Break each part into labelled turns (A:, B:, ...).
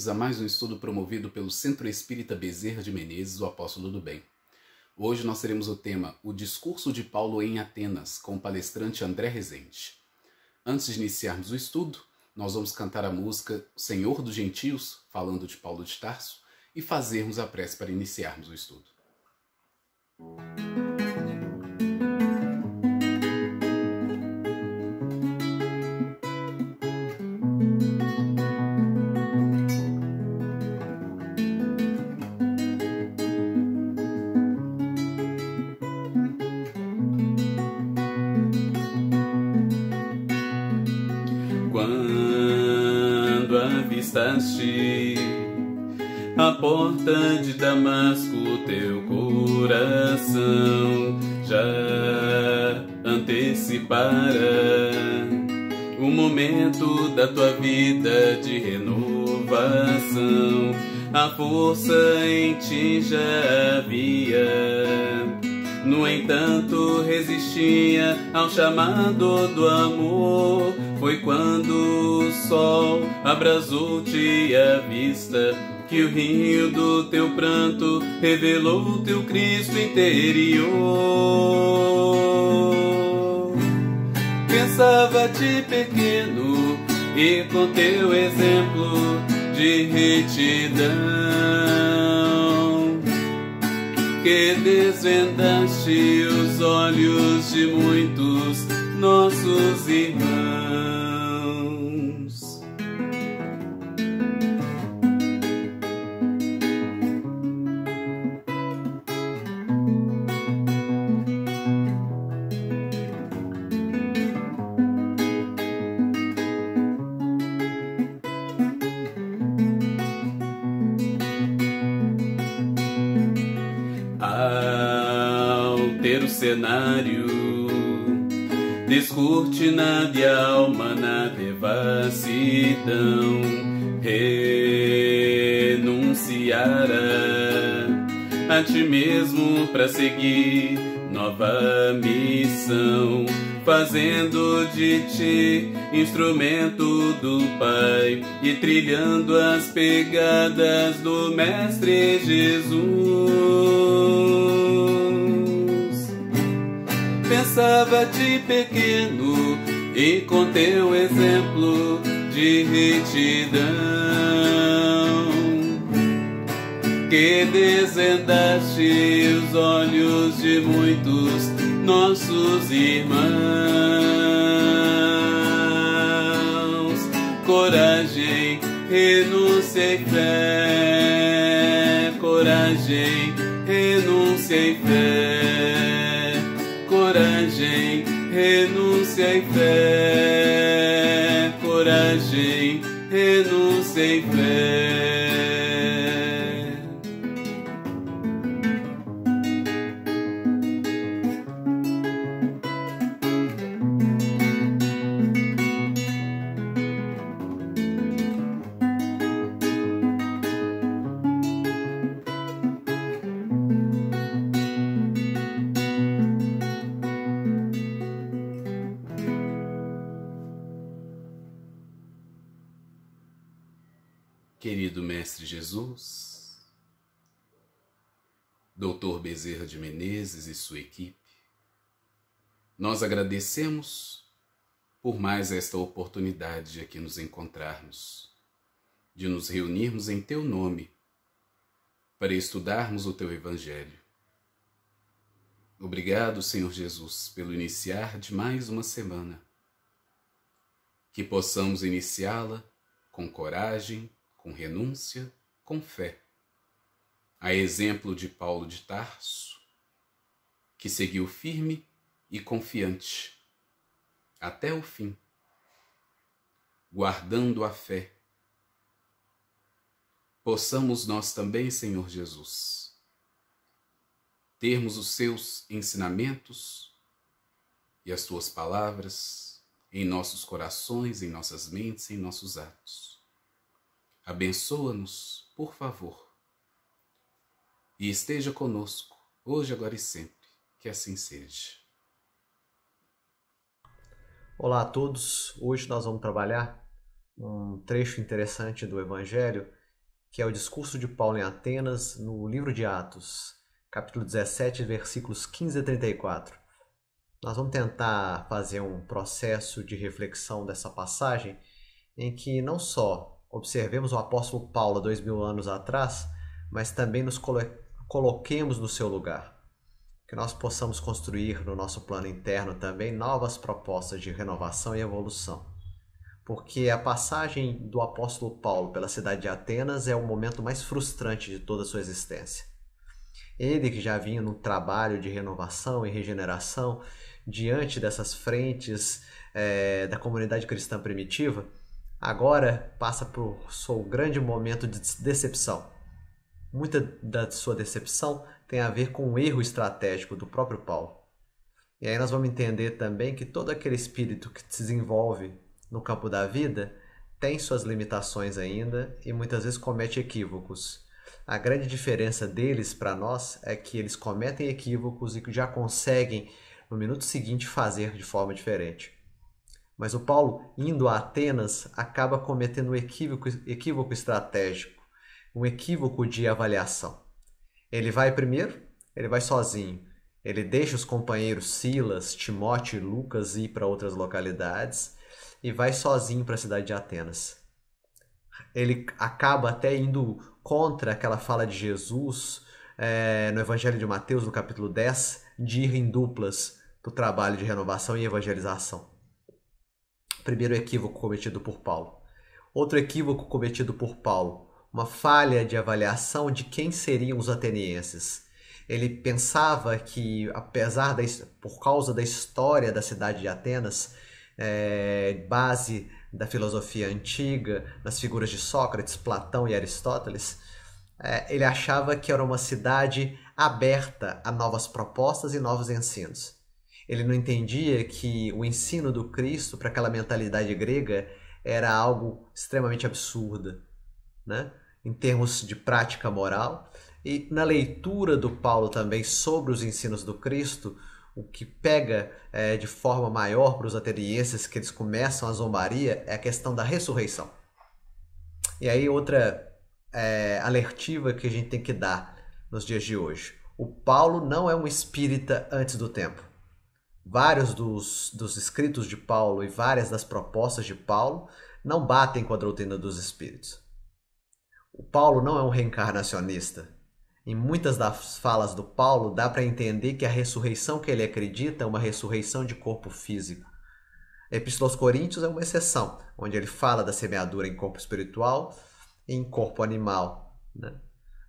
A: bem-vindos a mais um estudo promovido pelo Centro Espírita Bezerra de Menezes, o Apóstolo do Bem. Hoje nós teremos o tema O Discurso de Paulo em Atenas, com o palestrante André Rezende. Antes de iniciarmos o estudo, nós vamos cantar a música Senhor dos Gentios, falando de Paulo de Tarso, e fazermos a prece para iniciarmos o estudo. Música
B: A porta de Damasco, teu coração já antecipará o momento da tua vida de renovação. A força em ti já havia. No entanto, resistia ao chamado do amor foi quando o sol abrasou-te a vista que o rio do teu pranto revelou teu Cristo interior. Pensava-te pequeno e com teu exemplo de retidão que desvendaste os olhos de muitos nossos irmãos. Ao ter o cenário descortina de alma na devassidão, renunciará a ti mesmo para seguir nova missão, fazendo de ti instrumento do Pai e trilhando as pegadas do Mestre Jesus. Pensava-te pequeno e com teu
A: Querido Mestre Jesus, Doutor Bezerra de Menezes e sua equipe, nós agradecemos por mais esta oportunidade de aqui nos encontrarmos, de nos reunirmos em Teu nome para estudarmos o Teu Evangelho. Obrigado, Senhor Jesus, pelo iniciar de mais uma semana. Que possamos iniciá-la com coragem com renúncia, com fé. A exemplo de Paulo de Tarso, que seguiu firme e confiante até o fim, guardando a fé. Possamos nós também, Senhor Jesus, termos os seus ensinamentos e as suas palavras em nossos corações, em nossas mentes, em nossos atos Abençoa-nos, por favor. E esteja conosco, hoje, agora e sempre.
C: Que assim seja. Olá a todos. Hoje nós vamos trabalhar um trecho interessante do Evangelho, que é o discurso de Paulo em Atenas, no livro de Atos, capítulo 17, versículos 15 a 34. Nós vamos tentar fazer um processo de reflexão dessa passagem em que não só Observemos o apóstolo Paulo dois mil anos atrás, mas também nos coloquemos no seu lugar. Que nós possamos construir no nosso plano interno também novas propostas de renovação e evolução. Porque a passagem do apóstolo Paulo pela cidade de Atenas é o momento mais frustrante de toda a sua existência. Ele que já vinha num trabalho de renovação e regeneração diante dessas frentes é, da comunidade cristã primitiva, Agora passa por seu grande momento de decepção. Muita da sua decepção tem a ver com o erro estratégico do próprio Paulo. E aí nós vamos entender também que todo aquele espírito que se desenvolve no campo da vida tem suas limitações ainda e muitas vezes comete equívocos. A grande diferença deles para nós é que eles cometem equívocos e que já conseguem no minuto seguinte fazer de forma diferente. Mas o Paulo, indo a Atenas, acaba cometendo um equívoco, equívoco estratégico, um equívoco de avaliação. Ele vai primeiro, ele vai sozinho. Ele deixa os companheiros Silas, Timóteo e Lucas ir para outras localidades e vai sozinho para a cidade de Atenas. Ele acaba até indo contra aquela fala de Jesus é, no Evangelho de Mateus, no capítulo 10, de ir em duplas para o trabalho de renovação e evangelização. Primeiro equívoco cometido por Paulo. Outro equívoco cometido por Paulo, uma falha de avaliação de quem seriam os atenienses. Ele pensava que, apesar da, por causa da história da cidade de Atenas, é, base da filosofia antiga, nas figuras de Sócrates, Platão e Aristóteles, é, ele achava que era uma cidade aberta a novas propostas e novos ensinos. Ele não entendia que o ensino do Cristo para aquela mentalidade grega era algo extremamente absurdo, né? em termos de prática moral. E na leitura do Paulo também sobre os ensinos do Cristo, o que pega é, de forma maior para os atenienses que eles começam a zombaria é a questão da ressurreição. E aí outra é, alertiva que a gente tem que dar nos dias de hoje. O Paulo não é um espírita antes do tempo vários dos, dos escritos de Paulo e várias das propostas de Paulo não batem com a doutrina dos espíritos. O Paulo não é um reencarnacionista. Em muitas das falas do Paulo, dá para entender que a ressurreição que ele acredita é uma ressurreição de corpo físico. A Epístola aos Coríntios é uma exceção, onde ele fala da semeadura em corpo espiritual e em corpo animal. Né?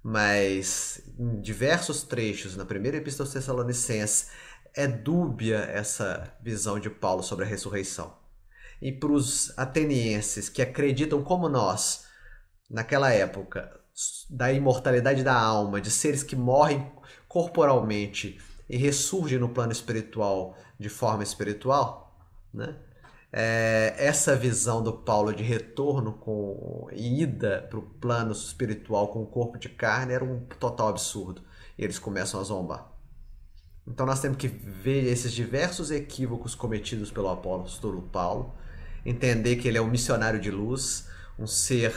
C: Mas em diversos trechos, na primeira Epístola aos Tessalonicenses, é dúbia essa visão de Paulo sobre a ressurreição. E para os atenienses que acreditam, como nós, naquela época, da imortalidade da alma, de seres que morrem corporalmente e ressurgem no plano espiritual de forma espiritual, né? É, essa visão do Paulo de retorno com, e ida para o plano espiritual com o corpo de carne era um total absurdo. E eles começam a zombar. Então nós temos que ver esses diversos equívocos cometidos pelo apóstolo Paulo, entender que ele é um missionário de luz, um ser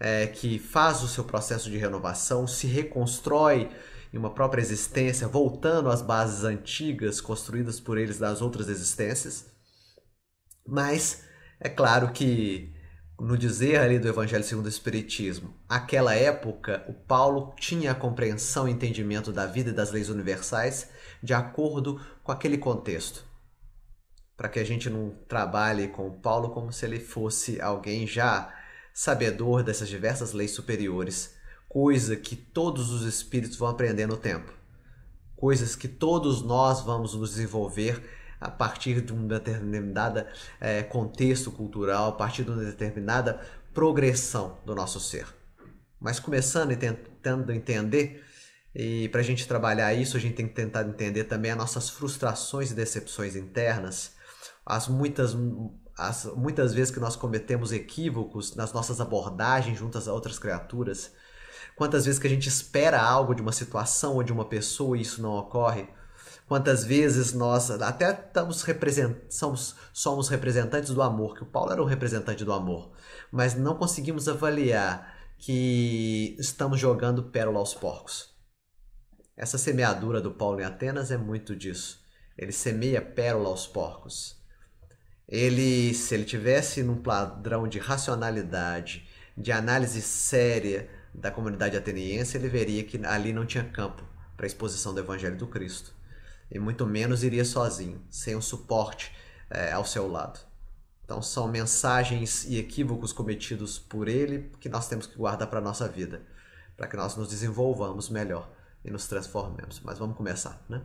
C: é, que faz o seu processo de renovação, se reconstrói em uma própria existência, voltando às bases antigas construídas por eles das outras existências. Mas é claro que no dizer ali do Evangelho segundo o Espiritismo, aquela época o Paulo tinha a compreensão e entendimento da vida e das leis universais de acordo com aquele contexto. Para que a gente não trabalhe com o Paulo como se ele fosse alguém já sabedor dessas diversas leis superiores, coisa que todos os espíritos vão aprender no tempo, coisas que todos nós vamos nos desenvolver a partir de um determinado é, contexto cultural, a partir de uma determinada progressão do nosso ser. Mas começando e tentando entender, e para a gente trabalhar isso, a gente tem que tentar entender também as nossas frustrações e decepções internas, as muitas as, muitas vezes que nós cometemos equívocos nas nossas abordagens juntas a outras criaturas, quantas vezes que a gente espera algo de uma situação ou de uma pessoa e isso não ocorre, Quantas vezes nós até estamos represent... somos, somos representantes do amor, que o Paulo era o representante do amor, mas não conseguimos avaliar que estamos jogando pérola aos porcos. Essa semeadura do Paulo em Atenas é muito disso. Ele semeia pérola aos porcos. Ele, se ele tivesse num padrão de racionalidade, de análise séria da comunidade ateniense, ele veria que ali não tinha campo para a exposição do Evangelho do Cristo e muito menos iria sozinho, sem o suporte é, ao seu lado. Então são mensagens e equívocos cometidos por ele que nós temos que guardar para a nossa vida, para que nós nos desenvolvamos melhor e nos transformemos. Mas vamos começar, né?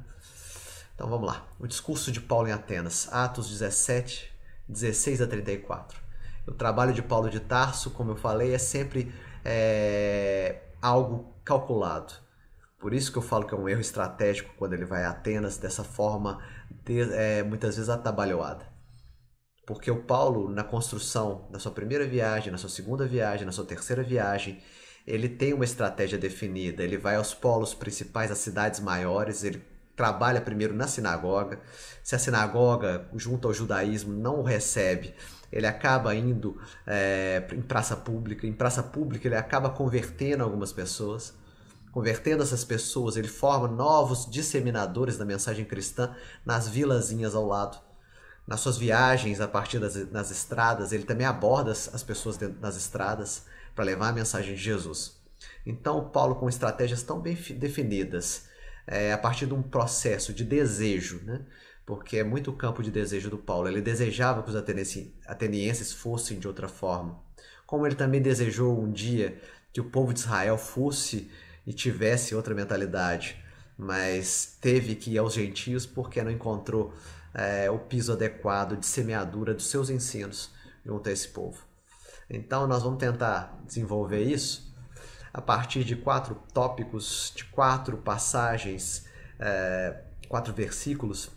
C: Então vamos lá. O discurso de Paulo em Atenas, Atos 17, 16 a 34. O trabalho de Paulo de Tarso, como eu falei, é sempre é, algo calculado por isso que eu falo que é um erro estratégico quando ele vai a Atenas dessa forma, é, muitas vezes atabalhoada. Porque o Paulo, na construção, na sua primeira viagem, na sua segunda viagem, na sua terceira viagem, ele tem uma estratégia definida. Ele vai aos polos principais, às cidades maiores, ele trabalha primeiro na sinagoga. Se a sinagoga, junto ao judaísmo, não o recebe, ele acaba indo é, em praça pública. Em praça pública, ele acaba convertendo algumas pessoas. Convertendo essas pessoas, ele forma novos disseminadores da mensagem cristã nas vilazinhas ao lado. Nas suas viagens a partir das nas estradas, ele também aborda as pessoas nas estradas para levar a mensagem de Jesus. Então, Paulo, com estratégias tão bem definidas, é, a partir de um processo de desejo, né? porque é muito o campo de desejo do Paulo. Ele desejava que os atenienses fossem de outra forma. Como ele também desejou um dia que o povo de Israel fosse e tivesse outra mentalidade, mas teve que ir aos gentios porque não encontrou é, o piso adequado de semeadura dos seus ensinos junto a esse povo. Então, nós vamos tentar desenvolver isso a partir de quatro tópicos, de quatro passagens, é, quatro versículos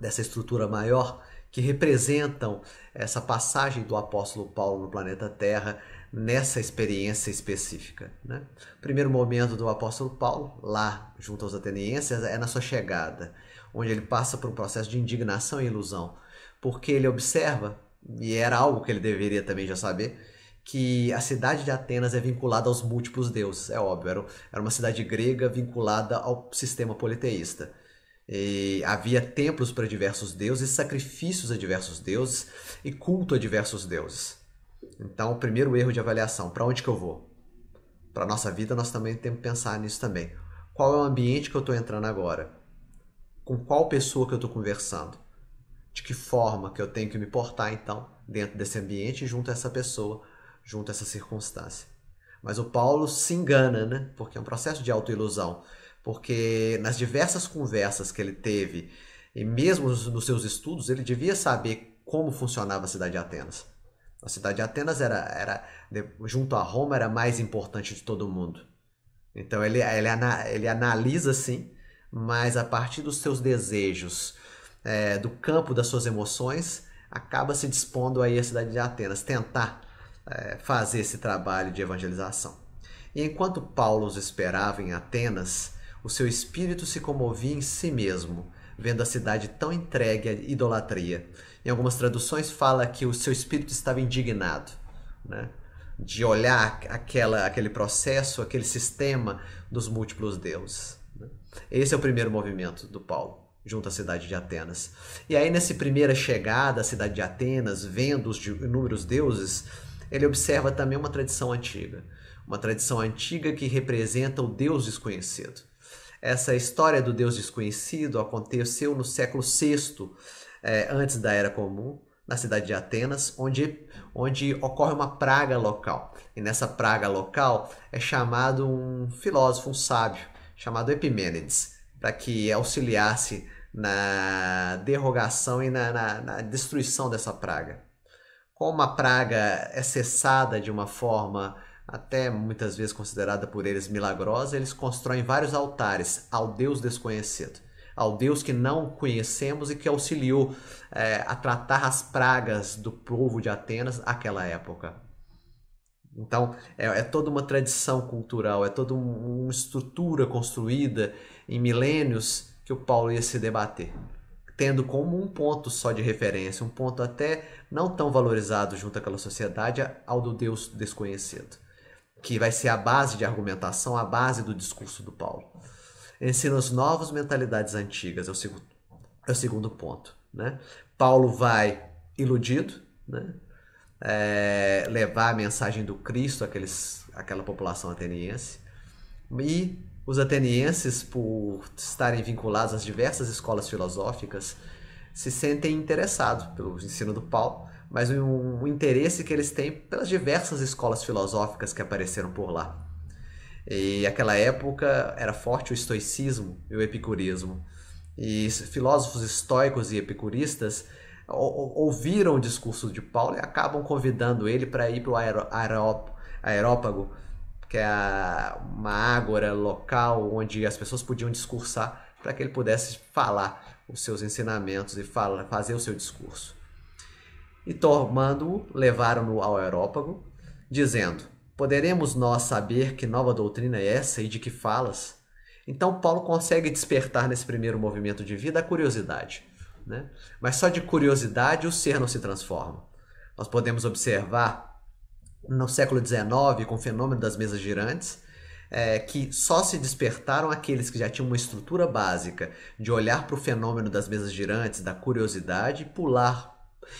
C: dessa estrutura maior que representam essa passagem do apóstolo Paulo no planeta Terra nessa experiência específica. Né? O primeiro momento do apóstolo Paulo, lá junto aos atenienses, é na sua chegada, onde ele passa por um processo de indignação e ilusão, porque ele observa, e era algo que ele deveria também já saber, que a cidade de Atenas é vinculada aos múltiplos deuses, é óbvio, era uma cidade grega vinculada ao sistema politeísta. E havia templos para diversos deuses, sacrifícios a diversos deuses e culto a diversos deuses. Então, o primeiro erro de avaliação, para onde que eu vou? Para nossa vida, nós também temos que pensar nisso também. Qual é o ambiente que eu estou entrando agora? Com qual pessoa que eu estou conversando? De que forma que eu tenho que me portar, então, dentro desse ambiente, junto a essa pessoa, junto a essa circunstância? Mas o Paulo se engana, né? Porque é um processo de autoilusão. Porque nas diversas conversas que ele teve, e mesmo nos seus estudos, ele devia saber como funcionava a cidade de Atenas a cidade de Atenas era, era junto a Roma, era mais importante de todo mundo. Então ele, ele, ele analisa sim, mas a partir dos seus desejos, é, do campo das suas emoções, acaba se dispondo aí a cidade de Atenas, tentar é, fazer esse trabalho de evangelização. E enquanto Paulo os esperava em Atenas, o seu espírito se comovia em si mesmo, vendo a cidade tão entregue à idolatria em algumas traduções fala que o seu espírito estava indignado, né? de olhar aquela, aquele processo, aquele sistema dos múltiplos deuses. Né? Esse é o primeiro movimento do Paulo junto à cidade de Atenas. E aí, nessa primeira chegada à cidade de Atenas, vendo os inúmeros deuses, ele observa também uma tradição antiga, uma tradição antiga que representa o Deus desconhecido. Essa história do Deus desconhecido aconteceu no século VI é, antes da Era Comum, na cidade de Atenas, onde, onde ocorre uma praga local. E nessa praga local é chamado um filósofo, um sábio, chamado Epimênides, para que auxiliasse na derrogação e na, na, na destruição dessa praga. Como a praga é cessada de uma forma até muitas vezes considerada por eles milagrosa, eles constroem vários altares ao Deus desconhecido ao Deus que não conhecemos e que auxiliou é, a tratar as pragas do povo de Atenas naquela época. Então, é, é, toda uma tradição cultural, é toda um, uma estrutura construída em milênios que o Paulo ia se debater, tendo como um ponto só de referência, um ponto até não tão valorizado junto àquela sociedade, ao do Deus desconhecido, que vai ser a base de argumentação, a base do discurso do Paulo ensina os novas mentalidades antigas, é o, segundo é o segundo ponto. Né? Paulo vai iludido, né? É, levar a mensagem do Cristo àqueles, àquela população ateniense. E os atenienses, por estarem vinculados às diversas escolas filosóficas, se sentem interessados pelo ensino do Paulo, mas o um, um interesse que eles têm pelas diversas escolas filosóficas que apareceram por lá. E aquela época era forte o estoicismo e o epicurismo. E filósofos estoicos e epicuristas ouviram o discurso de Paulo e acabam convidando ele para ir para o aeró aerópago, que é uma ágora local onde as pessoas podiam discursar para que ele pudesse falar os seus ensinamentos e fala, fazer o seu discurso. E tomando-o, levaram-no ao aerópago, dizendo: Poderemos nós saber que nova doutrina é essa e de que falas? Então, Paulo consegue despertar nesse primeiro movimento de vida a curiosidade. Né? Mas só de curiosidade o ser não se transforma. Nós podemos observar no século XIX, com o fenômeno das mesas girantes, é, que só se despertaram aqueles que já tinham uma estrutura básica de olhar para o fenômeno das mesas girantes, da curiosidade, pular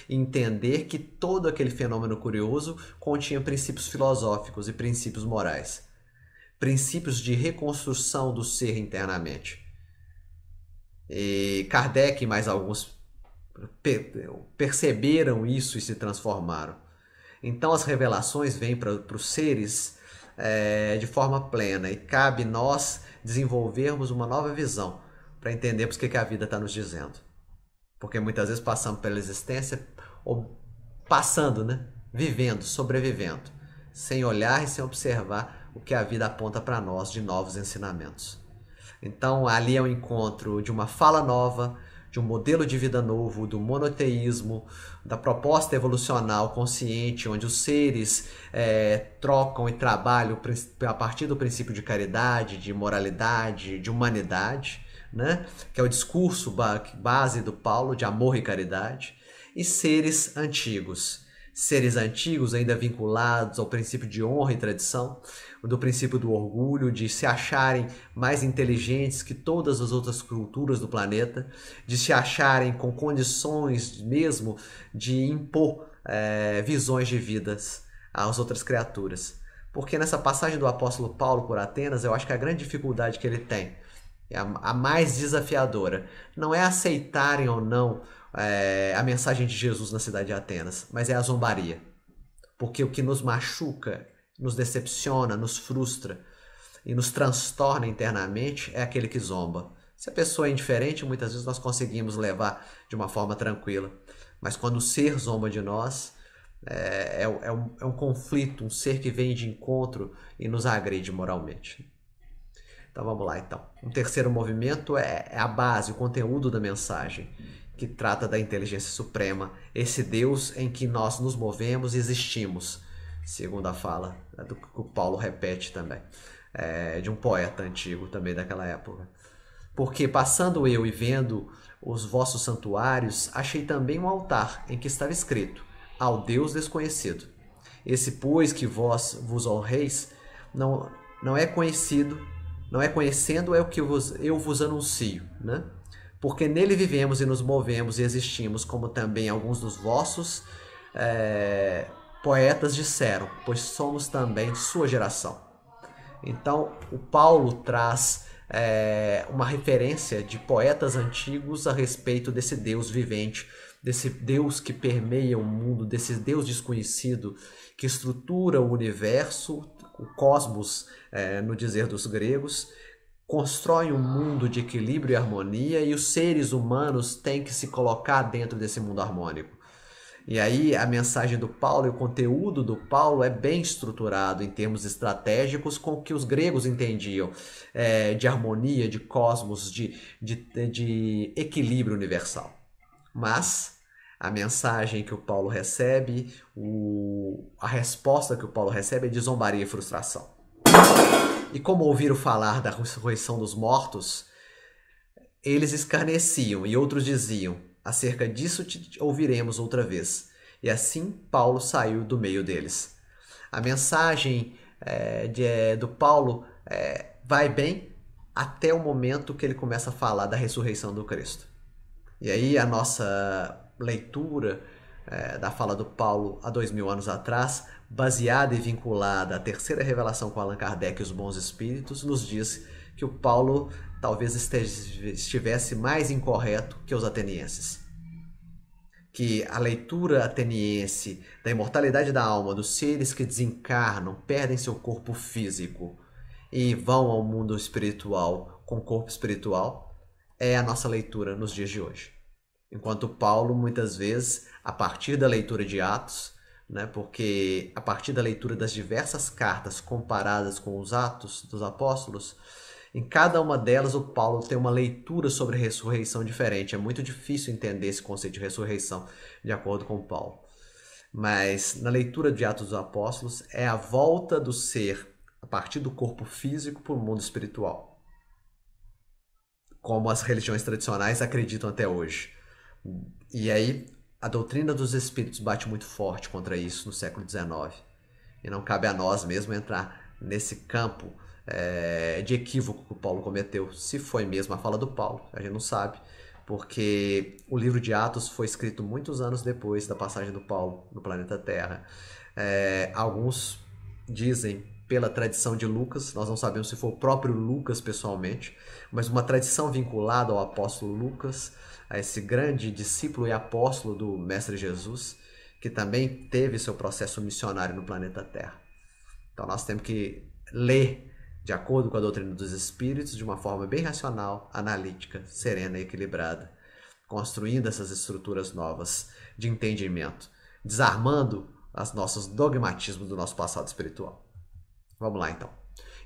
C: entender que todo aquele fenômeno curioso continha princípios filosóficos e princípios morais, princípios de reconstrução do ser internamente. E Kardec e mais alguns perceberam isso e se transformaram. Então as revelações vêm para os seres é, de forma plena e cabe nós desenvolvermos uma nova visão para entendermos o que, que a vida está nos dizendo. Porque muitas vezes passamos pela existência ou passando, né? Vivendo, sobrevivendo, sem olhar e sem observar o que a vida aponta para nós de novos ensinamentos. Então, ali é o um encontro de uma fala nova, de um modelo de vida novo, do monoteísmo, da proposta evolucional consciente, onde os seres é, trocam e trabalham a partir do princípio de caridade, de moralidade, de humanidade, né? que é o discurso base do Paulo de amor e caridade, e seres antigos. Seres antigos ainda vinculados ao princípio de honra e tradição, do princípio do orgulho, de se acharem mais inteligentes que todas as outras culturas do planeta, de se acharem com condições mesmo de impor é, visões de vidas às outras criaturas. Porque nessa passagem do apóstolo Paulo por Atenas, eu acho que a grande dificuldade que ele tem é a, a mais desafiadora. Não é aceitarem ou não é, a mensagem de Jesus na cidade de Atenas, mas é a zombaria. Porque o que nos machuca, nos decepciona, nos frustra e nos transtorna internamente é aquele que zomba. Se a pessoa é indiferente, muitas vezes nós conseguimos levar de uma forma tranquila. Mas quando o ser zomba de nós, é, é, é, um, é um conflito, um ser que vem de encontro e nos agride moralmente. Então vamos lá então. Um terceiro movimento é, é a base, o conteúdo da mensagem, que trata da inteligência suprema, esse Deus em que nós nos movemos e existimos, segundo a fala né, do que o Paulo repete também, é, de um poeta antigo também daquela época. Porque passando eu e vendo os vossos santuários, achei também um altar em que estava escrito: Ao Deus desconhecido. Esse, pois, que vós vos honreis, não, não é conhecido não é conhecendo é o que eu vos, eu vos anuncio, né? Porque nele vivemos e nos movemos e existimos, como também alguns dos vossos é, poetas disseram, pois somos também sua geração. Então, o Paulo traz é, uma referência de poetas antigos a respeito desse Deus vivente, desse Deus que permeia o mundo, desse Deus desconhecido que estrutura o universo, o cosmos, é, no dizer dos gregos, constrói um mundo de equilíbrio e harmonia e os seres humanos têm que se colocar dentro desse mundo harmônico. E aí a mensagem do Paulo e o conteúdo do Paulo é bem estruturado em termos estratégicos com o que os gregos entendiam é, de harmonia, de cosmos, de, de, de equilíbrio universal. Mas a mensagem que o Paulo recebe, o, a resposta que o Paulo recebe é de zombaria e frustração. E como ouviram falar da ressurreição dos mortos, eles escarneciam e outros diziam: Acerca disso te ouviremos outra vez. E assim Paulo saiu do meio deles. A mensagem é, de, eh, do Paulo é, vai bem até o momento que ele começa a falar da ressurreição do Cristo. E aí a nossa leitura é, da fala do Paulo há dois mil anos atrás, baseada e vinculada à terceira revelação com Allan Kardec e os bons espíritos, nos diz que o Paulo talvez estivesse mais incorreto que os atenienses. Que a leitura ateniense da imortalidade da alma dos seres que desencarnam, perdem seu corpo físico e vão ao mundo espiritual com o corpo espiritual, é a nossa leitura nos dias de hoje. Enquanto Paulo, muitas vezes, a partir da leitura de Atos, né, porque a partir da leitura das diversas cartas comparadas com os Atos dos Apóstolos, em cada uma delas o Paulo tem uma leitura sobre ressurreição diferente. É muito difícil entender esse conceito de ressurreição de acordo com Paulo. Mas na leitura de Atos dos Apóstolos é a volta do ser a partir do corpo físico para o mundo espiritual. Como as religiões tradicionais acreditam até hoje. E aí a doutrina dos espíritos bate muito forte contra isso no século XIX. E não cabe a nós mesmo entrar nesse campo é, de equívoco que o Paulo cometeu, se foi mesmo a fala do Paulo, a gente não sabe, porque o livro de Atos foi escrito muitos anos depois da passagem do Paulo no planeta Terra. É, alguns dizem pela tradição de Lucas, nós não sabemos se foi o próprio Lucas pessoalmente, mas uma tradição vinculada ao apóstolo Lucas a esse grande discípulo e apóstolo do Mestre Jesus, que também teve seu processo missionário no planeta Terra. Então nós temos que ler de acordo com a doutrina dos espíritos, de uma forma bem racional, analítica, serena e equilibrada, construindo essas estruturas novas de entendimento, desarmando os nossos dogmatismos do nosso passado espiritual. Vamos lá então.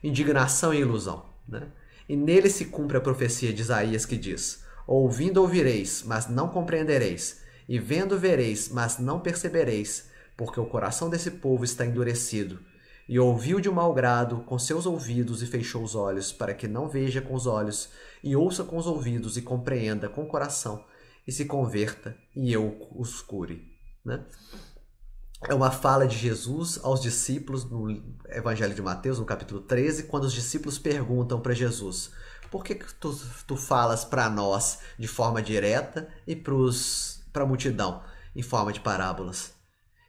C: Indignação e ilusão. Né? E nele se cumpre a profecia de Isaías que diz: Ouvindo ouvireis, mas não compreendereis, e vendo vereis, mas não percebereis, porque o coração desse povo está endurecido. E ouviu de mau grado com seus ouvidos e fechou os olhos, para que não veja com os olhos, e ouça com os ouvidos, e compreenda com o coração, e se converta, e eu os cure. Né? É uma fala de Jesus aos discípulos no Evangelho de Mateus, no capítulo 13, quando os discípulos perguntam para Jesus: por que, que tu, tu falas para nós de forma direta e para a multidão em forma de parábolas?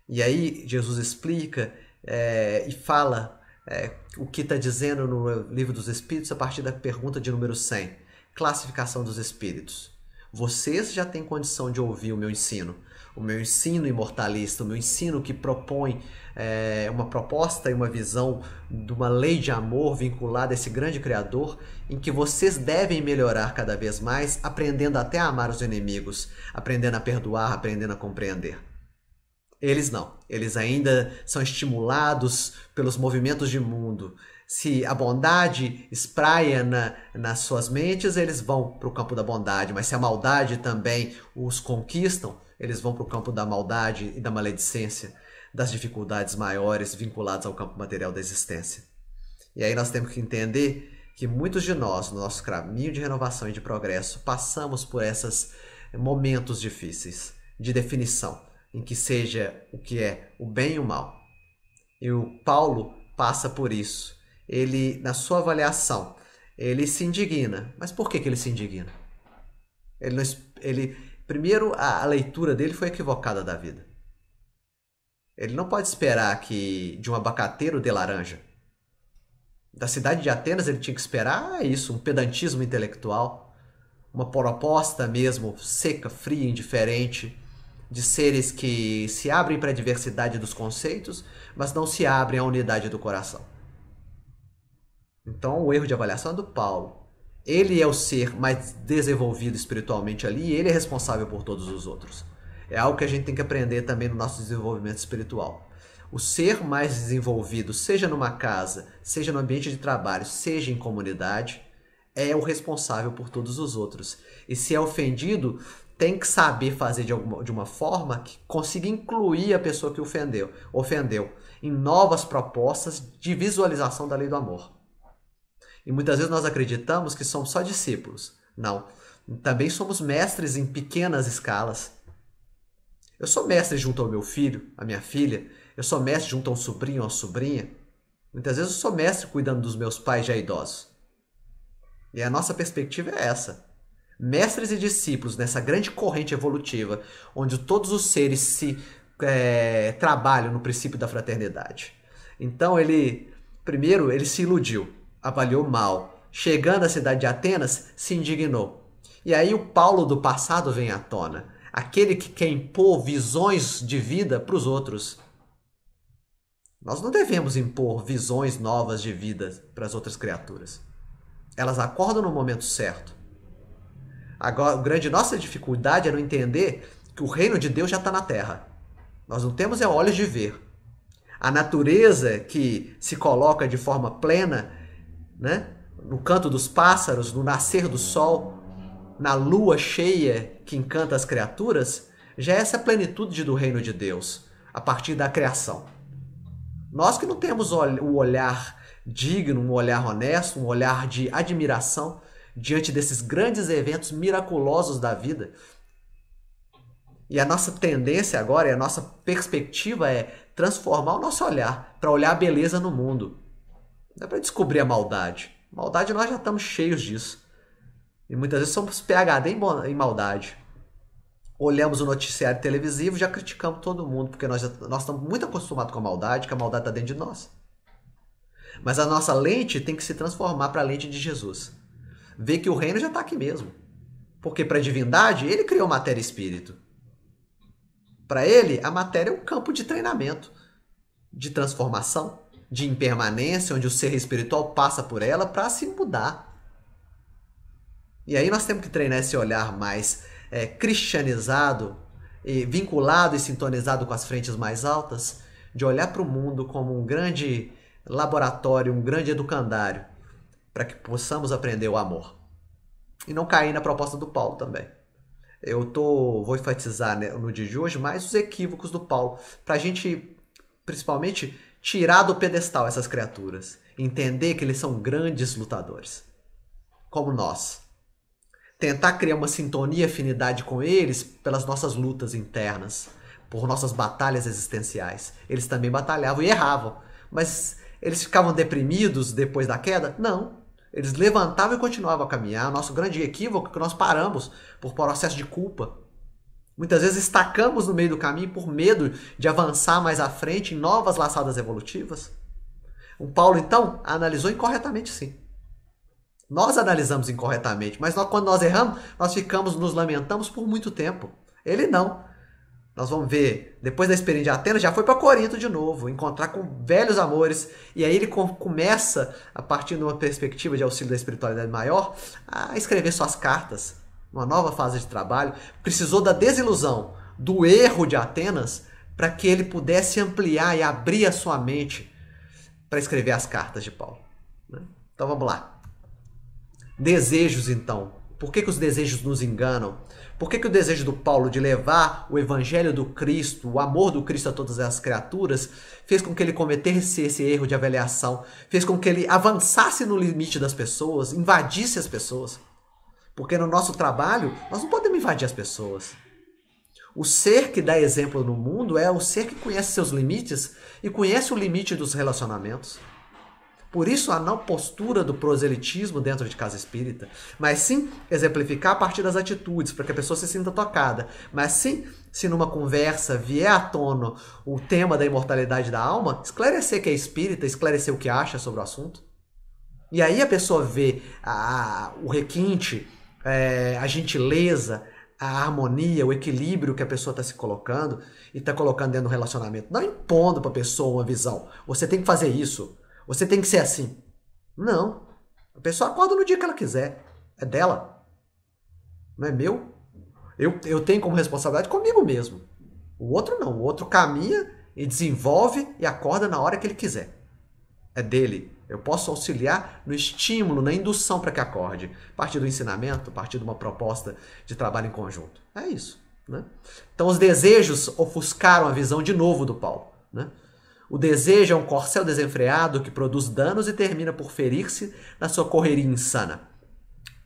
C: E aí Jesus explica é, e fala é, o que está dizendo no livro dos Espíritos a partir da pergunta de número 100, classificação dos Espíritos. Vocês já têm condição de ouvir o meu ensino, o meu ensino imortalista, o meu ensino que propõe é, uma proposta e uma visão de uma lei de amor vinculada a esse grande Criador, em que vocês devem melhorar cada vez mais, aprendendo até a amar os inimigos, aprendendo a perdoar, aprendendo a compreender. Eles não, eles ainda são estimulados pelos movimentos de mundo. Se a bondade espraia na, nas suas mentes, eles vão para o campo da bondade, mas se a maldade também os conquistam, eles vão para o campo da maldade e da maledicência, das dificuldades maiores vinculadas ao campo material da existência. E aí nós temos que entender que muitos de nós, no nosso caminho de renovação e de progresso, passamos por esses momentos difíceis de definição, em que seja o que é o bem e o mal. E o Paulo passa por isso. Ele, na sua avaliação, ele se indigna. Mas por que, que ele se indigna? Ele, não, ele Primeiro, a, a leitura dele foi equivocada da vida. Ele não pode esperar que de um abacateiro de laranja. Da cidade de Atenas ele tinha que esperar ah, é isso, um pedantismo intelectual, uma proposta mesmo seca, fria, indiferente, de seres que se abrem para a diversidade dos conceitos, mas não se abrem à unidade do coração. Então o erro de avaliação é do Paulo. Ele é o ser mais desenvolvido espiritualmente ali e ele é responsável por todos os outros. É algo que a gente tem que aprender também no nosso desenvolvimento espiritual. O ser mais desenvolvido, seja numa casa, seja no ambiente de trabalho, seja em comunidade, é o responsável por todos os outros. E se é ofendido, tem que saber fazer de, alguma, de uma forma que consiga incluir a pessoa que ofendeu, ofendeu em novas propostas de visualização da lei do amor. E muitas vezes nós acreditamos que somos só discípulos. Não. Também somos mestres em pequenas escalas. Eu sou mestre junto ao meu filho, à minha filha. Eu sou mestre junto a um sobrinho, a uma sobrinha. Muitas vezes eu sou mestre cuidando dos meus pais já idosos. E a nossa perspectiva é essa. Mestres e discípulos nessa grande corrente evolutiva, onde todos os seres se é, trabalham no princípio da fraternidade. Então ele, primeiro, ele se iludiu avaliou mal. Chegando à cidade de Atenas, se indignou. E aí o Paulo do passado vem à tona, aquele que quer impor visões de vida para os outros. Nós não devemos impor visões novas de vida para as outras criaturas. Elas acordam no momento certo. Agora, a grande nossa dificuldade é não entender que o reino de Deus já está na terra. Nós não temos é olhos de ver. A natureza que se coloca de forma plena né? No canto dos pássaros, no nascer do sol, na lua cheia que encanta as criaturas, já é essa plenitude do reino de Deus, a partir da criação. Nós que não temos o olhar digno, um olhar honesto, um olhar de admiração diante desses grandes eventos miraculosos da vida. E a nossa tendência agora, e a nossa perspectiva é transformar o nosso olhar para olhar a beleza no mundo, não é para descobrir a maldade. Maldade nós já estamos cheios disso. E muitas vezes somos PHD em maldade. Olhamos o noticiário televisivo, já criticamos todo mundo, porque nós, nós estamos muito acostumados com a maldade, que a maldade está dentro de nós. Mas a nossa lente tem que se transformar para a lente de Jesus. Ver que o reino já está aqui mesmo. Porque para a divindade, ele criou matéria e espírito. Para ele, a matéria é um campo de treinamento, de transformação de impermanência, onde o ser espiritual passa por ela para se mudar. E aí nós temos que treinar esse olhar mais é, cristianizado, e vinculado e sintonizado com as frentes mais altas, de olhar para o mundo como um grande laboratório, um grande educandário, para que possamos aprender o amor. E não cair na proposta do Paulo também. Eu tô, vou enfatizar né, no dia de hoje mais os equívocos do Paulo, para a gente, principalmente, tirar do pedestal essas criaturas, entender que eles são grandes lutadores, como nós. Tentar criar uma sintonia, afinidade com eles pelas nossas lutas internas, por nossas batalhas existenciais. Eles também batalhavam e erravam, mas eles ficavam deprimidos depois da queda? Não. Eles levantavam e continuavam a caminhar. O nosso grande equívoco é que nós paramos por processo de culpa, Muitas vezes estacamos no meio do caminho por medo de avançar mais à frente em novas laçadas evolutivas. O Paulo, então, analisou incorretamente, sim. Nós analisamos incorretamente, mas nós, quando nós erramos, nós ficamos, nos lamentamos por muito tempo. Ele não. Nós vamos ver, depois da experiência de Atenas, já foi para Corinto de novo, encontrar com velhos amores. E aí ele começa, a partir de uma perspectiva de auxílio da espiritualidade maior, a escrever suas cartas uma nova fase de trabalho, precisou da desilusão, do erro de Atenas, para que ele pudesse ampliar e abrir a sua mente para escrever as cartas de Paulo. Né? Então vamos lá. Desejos, então. Por que, que os desejos nos enganam? Por que, que o desejo do Paulo de levar o evangelho do Cristo, o amor do Cristo a todas as criaturas, fez com que ele cometesse esse erro de avaliação, fez com que ele avançasse no limite das pessoas, invadisse as pessoas? Porque no nosso trabalho, nós não podemos invadir as pessoas. O ser que dá exemplo no mundo é o ser que conhece seus limites e conhece o limite dos relacionamentos. Por isso, a não postura do proselitismo dentro de casa espírita, mas sim exemplificar a partir das atitudes, para que a pessoa se sinta tocada. Mas sim, se numa conversa vier à tona o tema da imortalidade da alma, esclarecer que é espírita, esclarecer o que acha sobre o assunto. E aí a pessoa vê a, o requinte, é, a gentileza, a harmonia, o equilíbrio que a pessoa está se colocando e está colocando dentro do relacionamento. Não impondo para a pessoa uma visão. Você tem que fazer isso. Você tem que ser assim. Não. A pessoa acorda no dia que ela quiser. É dela. Não é meu. Eu, eu tenho como responsabilidade comigo mesmo. O outro não. O outro caminha e desenvolve e acorda na hora que ele quiser. É dele. Eu posso auxiliar no estímulo, na indução para que acorde. A partir do ensinamento, a partir de uma proposta de trabalho em conjunto. É isso. Né? Então, os desejos ofuscaram a visão de novo do Paulo. Né? O desejo é um corcel desenfreado que produz danos e termina por ferir-se na sua correria insana.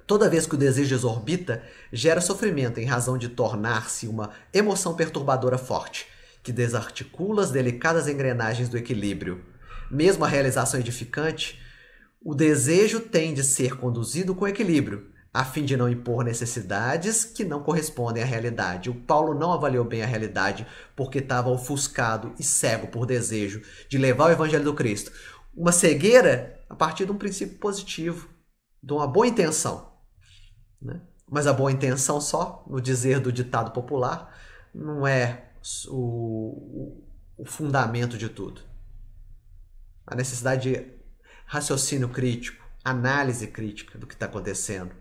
C: Toda vez que o desejo exorbita, gera sofrimento em razão de tornar-se uma emoção perturbadora forte, que desarticula as delicadas engrenagens do equilíbrio mesmo a realização edificante, o desejo tem de ser conduzido com equilíbrio, a fim de não impor necessidades que não correspondem à realidade. O Paulo não avaliou bem a realidade porque estava ofuscado e cego por desejo de levar o evangelho do Cristo. Uma cegueira a partir de um princípio positivo, de uma boa intenção. Né? Mas a boa intenção só, no dizer do ditado popular, não é o, o fundamento de tudo a necessidade de raciocínio crítico, análise crítica do que está acontecendo,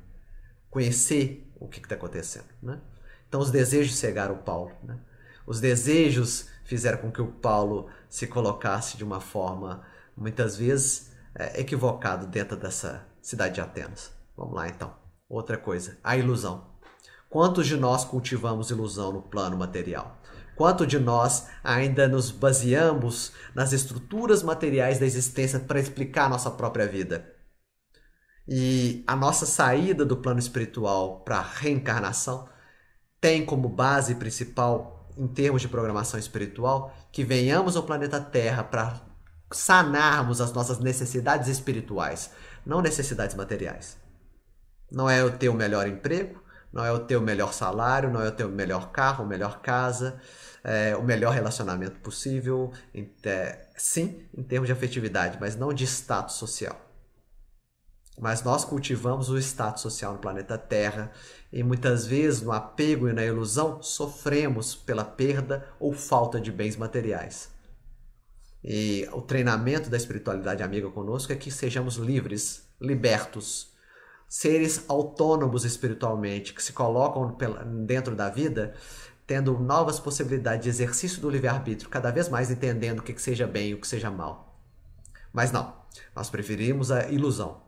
C: conhecer o que está acontecendo. Né? Então, os desejos cegaram o Paulo. Né? Os desejos fizeram com que o Paulo se colocasse de uma forma, muitas vezes, é, equivocado dentro dessa cidade de Atenas. Vamos lá, então. Outra coisa, a ilusão. Quantos de nós cultivamos ilusão no plano material? Quanto de nós ainda nos baseamos nas estruturas materiais da existência para explicar a nossa própria vida? E a nossa saída do plano espiritual para a reencarnação tem como base principal, em termos de programação espiritual, que venhamos ao planeta Terra para sanarmos as nossas necessidades espirituais, não necessidades materiais. Não é eu ter o melhor emprego, não é o teu melhor salário, não é o teu melhor carro, melhor casa, é, o melhor relacionamento possível, em, é, sim, em termos de afetividade, mas não de status social. Mas nós cultivamos o status social no planeta Terra e muitas vezes, no apego e na ilusão, sofremos pela perda ou falta de bens materiais. E o treinamento da espiritualidade amiga conosco é que sejamos livres, libertos seres autônomos espiritualmente, que se colocam dentro da vida, tendo novas possibilidades de exercício do livre-arbítrio, cada vez mais entendendo o que, seja bem e o que seja mal. Mas não, nós preferimos a ilusão.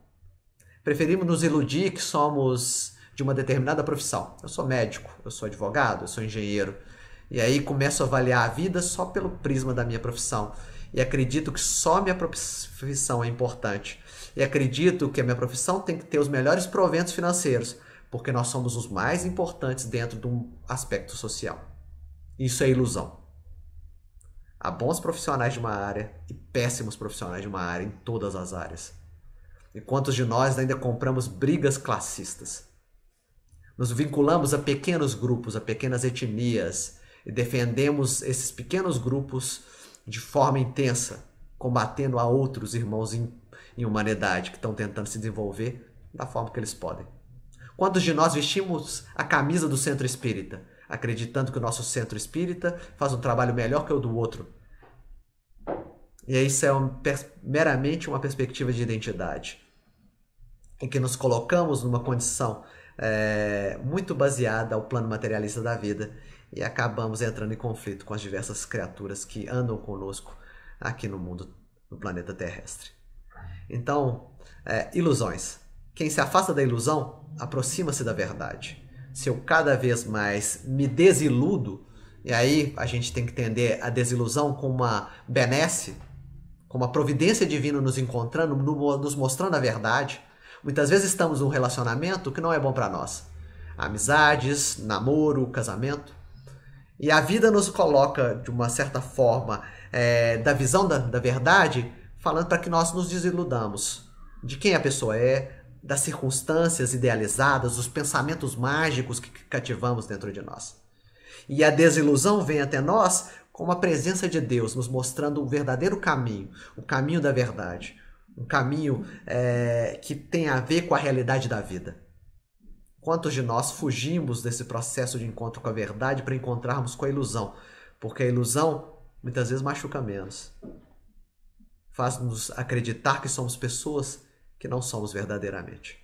C: Preferimos nos iludir que somos de uma determinada profissão. Eu sou médico, eu sou advogado, eu sou engenheiro. E aí começo a avaliar a vida só pelo prisma da minha profissão. E acredito que só minha profissão é importante e acredito que a minha profissão tem que ter os melhores proventos financeiros, porque nós somos os mais importantes dentro de um aspecto social. Isso é ilusão. Há bons profissionais de uma área e péssimos profissionais de uma área em todas as áreas. E quantos de nós ainda compramos brigas classistas? Nos vinculamos a pequenos grupos, a pequenas etnias e defendemos esses pequenos grupos de forma intensa, combatendo a outros irmãos em humanidade que estão tentando se desenvolver da forma que eles podem. Quantos de nós vestimos a camisa do centro espírita, acreditando que o nosso centro espírita faz um trabalho melhor que o do outro? E isso é um, meramente uma perspectiva de identidade, em que nos colocamos numa condição é, muito baseada ao plano materialista da vida e acabamos entrando em conflito com as diversas criaturas que andam conosco aqui no mundo, no planeta terrestre. Então, é, ilusões. Quem se afasta da ilusão aproxima-se da verdade. Se eu cada vez mais me desiludo, e aí a gente tem que entender a desilusão como uma benesse, como uma providência divina nos encontrando, nos mostrando a verdade. Muitas vezes estamos num relacionamento que não é bom para nós. Amizades, namoro, casamento. E a vida nos coloca, de uma certa forma, é, da visão da, da verdade falando para que nós nos desiludamos de quem a pessoa é, das circunstâncias idealizadas, dos pensamentos mágicos que cativamos dentro de nós. E a desilusão vem até nós com a presença de Deus, nos mostrando o um verdadeiro caminho, o caminho da verdade, um caminho é, que tem a ver com a realidade da vida. Quantos de nós fugimos desse processo de encontro com a verdade para encontrarmos com a ilusão? Porque a ilusão muitas vezes machuca menos faz-nos acreditar que somos pessoas que não somos verdadeiramente.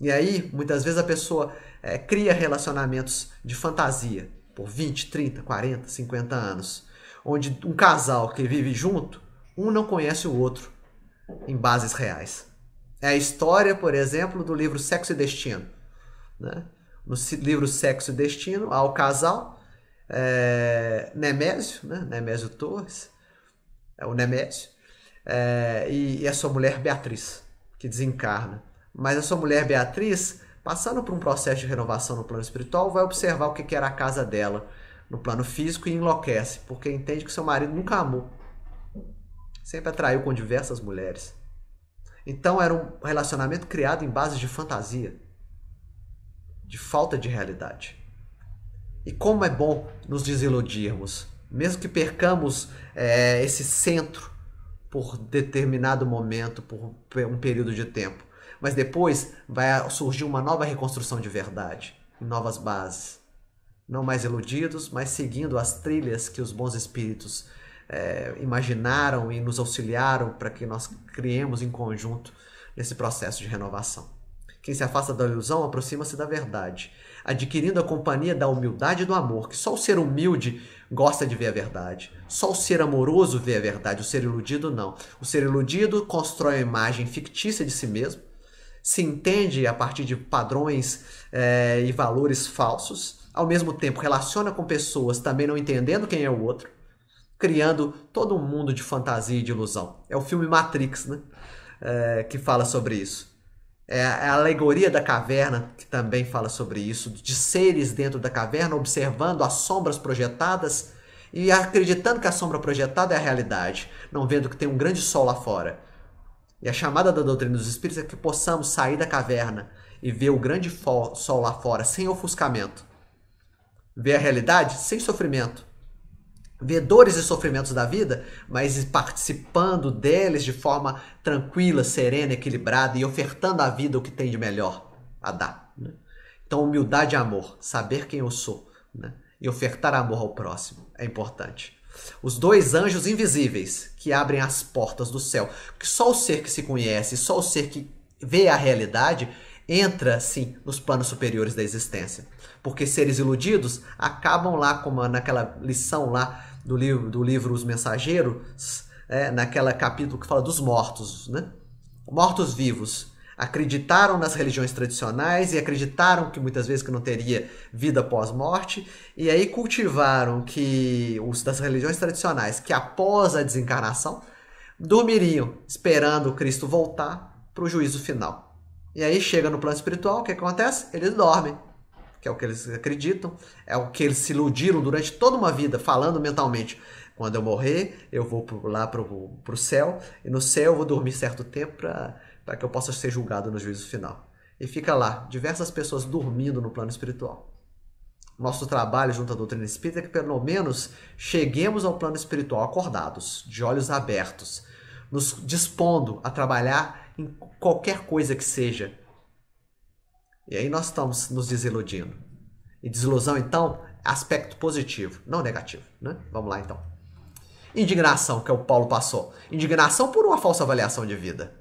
C: E aí, muitas vezes a pessoa é, cria relacionamentos de fantasia por 20, 30, 40, 50 anos, onde um casal que vive junto, um não conhece o outro em bases reais. É a história, por exemplo, do livro Sexo e Destino. Né? No livro Sexo e Destino, há o casal é, Nemésio, né? Nemésio Torres, é o Nemésio, é, e, e a sua mulher Beatriz, que desencarna. Mas a sua mulher Beatriz, passando por um processo de renovação no plano espiritual, vai observar o que, era a casa dela no plano físico e enlouquece, porque entende que seu marido nunca amou. Sempre atraiu com diversas mulheres. Então era um relacionamento criado em bases de fantasia, de falta de realidade. E como é bom nos desiludirmos, mesmo que percamos é, esse centro por determinado momento, por um período de tempo. Mas depois vai surgir uma nova reconstrução de verdade, em novas bases. Não mais iludidos, mas seguindo as trilhas que os bons espíritos é, imaginaram e nos auxiliaram para que nós criemos em conjunto nesse processo de renovação. Quem se afasta da ilusão aproxima-se da verdade, adquirindo a companhia da humildade e do amor, que só o ser humilde gosta de ver a verdade. Só o ser amoroso vê a verdade, o ser iludido não. O ser iludido constrói uma imagem fictícia de si mesmo, se entende a partir de padrões é, e valores falsos, ao mesmo tempo relaciona com pessoas também não entendendo quem é o outro, criando todo um mundo de fantasia e de ilusão. É o filme Matrix, né? É, que fala sobre isso. É a alegoria da caverna, que também fala sobre isso, de seres dentro da caverna observando as sombras projetadas e acreditando que a sombra projetada é a realidade, não vendo que tem um grande sol lá fora. E a chamada da doutrina dos espíritos é que possamos sair da caverna e ver o grande sol lá fora, sem ofuscamento. Ver a realidade sem sofrimento vedores e sofrimentos da vida, mas participando deles de forma tranquila, serena, equilibrada e ofertando à vida o que tem de melhor a dar. Né? Então, humildade e amor, saber quem eu sou né? e ofertar amor ao próximo é importante. Os dois anjos invisíveis que abrem as portas do céu, que só o ser que se conhece, só o ser que vê a realidade entra sim nos planos superiores da existência. Porque seres iludidos acabam lá, como naquela lição lá do livro, do livro Os Mensageiros, é, naquela capítulo que fala dos mortos, né? Mortos vivos acreditaram nas religiões tradicionais e acreditaram que muitas vezes que não teria vida pós-morte, e aí cultivaram que os das religiões tradicionais que após a desencarnação dormiriam esperando o Cristo voltar para o juízo final. E aí chega no plano espiritual, o que acontece? Eles dormem que é o que eles acreditam, é o que eles se iludiram durante toda uma vida falando mentalmente. Quando eu morrer, eu vou lá para o céu, e no céu eu vou dormir certo tempo para que eu possa ser julgado no juízo final. E fica lá, diversas pessoas dormindo no plano espiritual. Nosso trabalho junto à doutrina espírita é que pelo menos cheguemos ao plano espiritual acordados, de olhos abertos, nos dispondo a trabalhar em qualquer coisa que seja e aí nós estamos nos desiludindo. E desilusão, então, é aspecto positivo, não negativo, né? Vamos lá, então. Indignação, que o Paulo passou. Indignação por uma falsa avaliação de vida.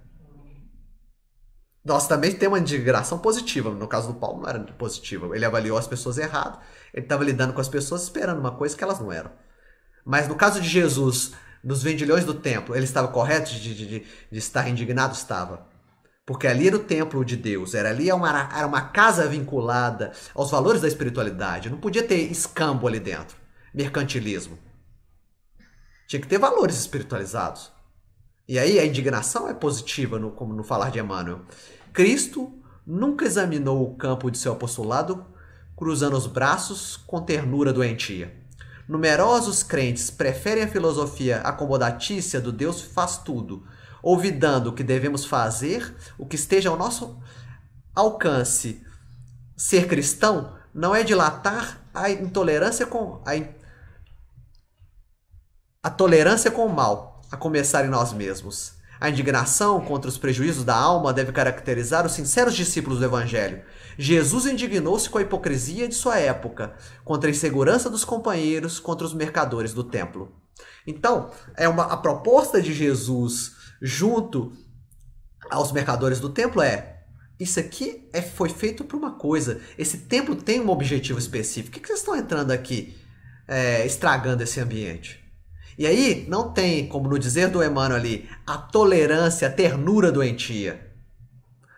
C: Nós também temos uma indignação positiva. No caso do Paulo, não era positiva. Ele avaliou as pessoas errado. Ele estava lidando com as pessoas esperando uma coisa que elas não eram. Mas no caso de Jesus, nos vendilhões do templo, ele estava correto de, de, de, de estar indignado? Estava. Porque ali era o templo de Deus, era ali uma, era uma casa vinculada aos valores da espiritualidade. Não podia ter escambo ali dentro, mercantilismo. Tinha que ter valores espiritualizados. E aí a indignação é positiva, no, como no falar de Emmanuel. Cristo nunca examinou o campo de seu apostolado cruzando os braços com ternura doentia. Numerosos crentes preferem a filosofia acomodatícia do Deus faz tudo ouvidando o que devemos fazer, o que esteja ao nosso alcance. Ser cristão não é dilatar a intolerância com a, in... a tolerância com o mal, a começar em nós mesmos. A indignação contra os prejuízos da alma deve caracterizar os sinceros discípulos do Evangelho. Jesus indignou-se com a hipocrisia de sua época, contra a insegurança dos companheiros, contra os mercadores do templo. Então, é uma, a proposta de Jesus junto aos mercadores do templo é isso aqui é, foi feito para uma coisa. Esse templo tem um objetivo específico. O que, que vocês estão entrando aqui, é, estragando esse ambiente? E aí, não tem, como no dizer do Emmanuel ali, a tolerância, a ternura doentia.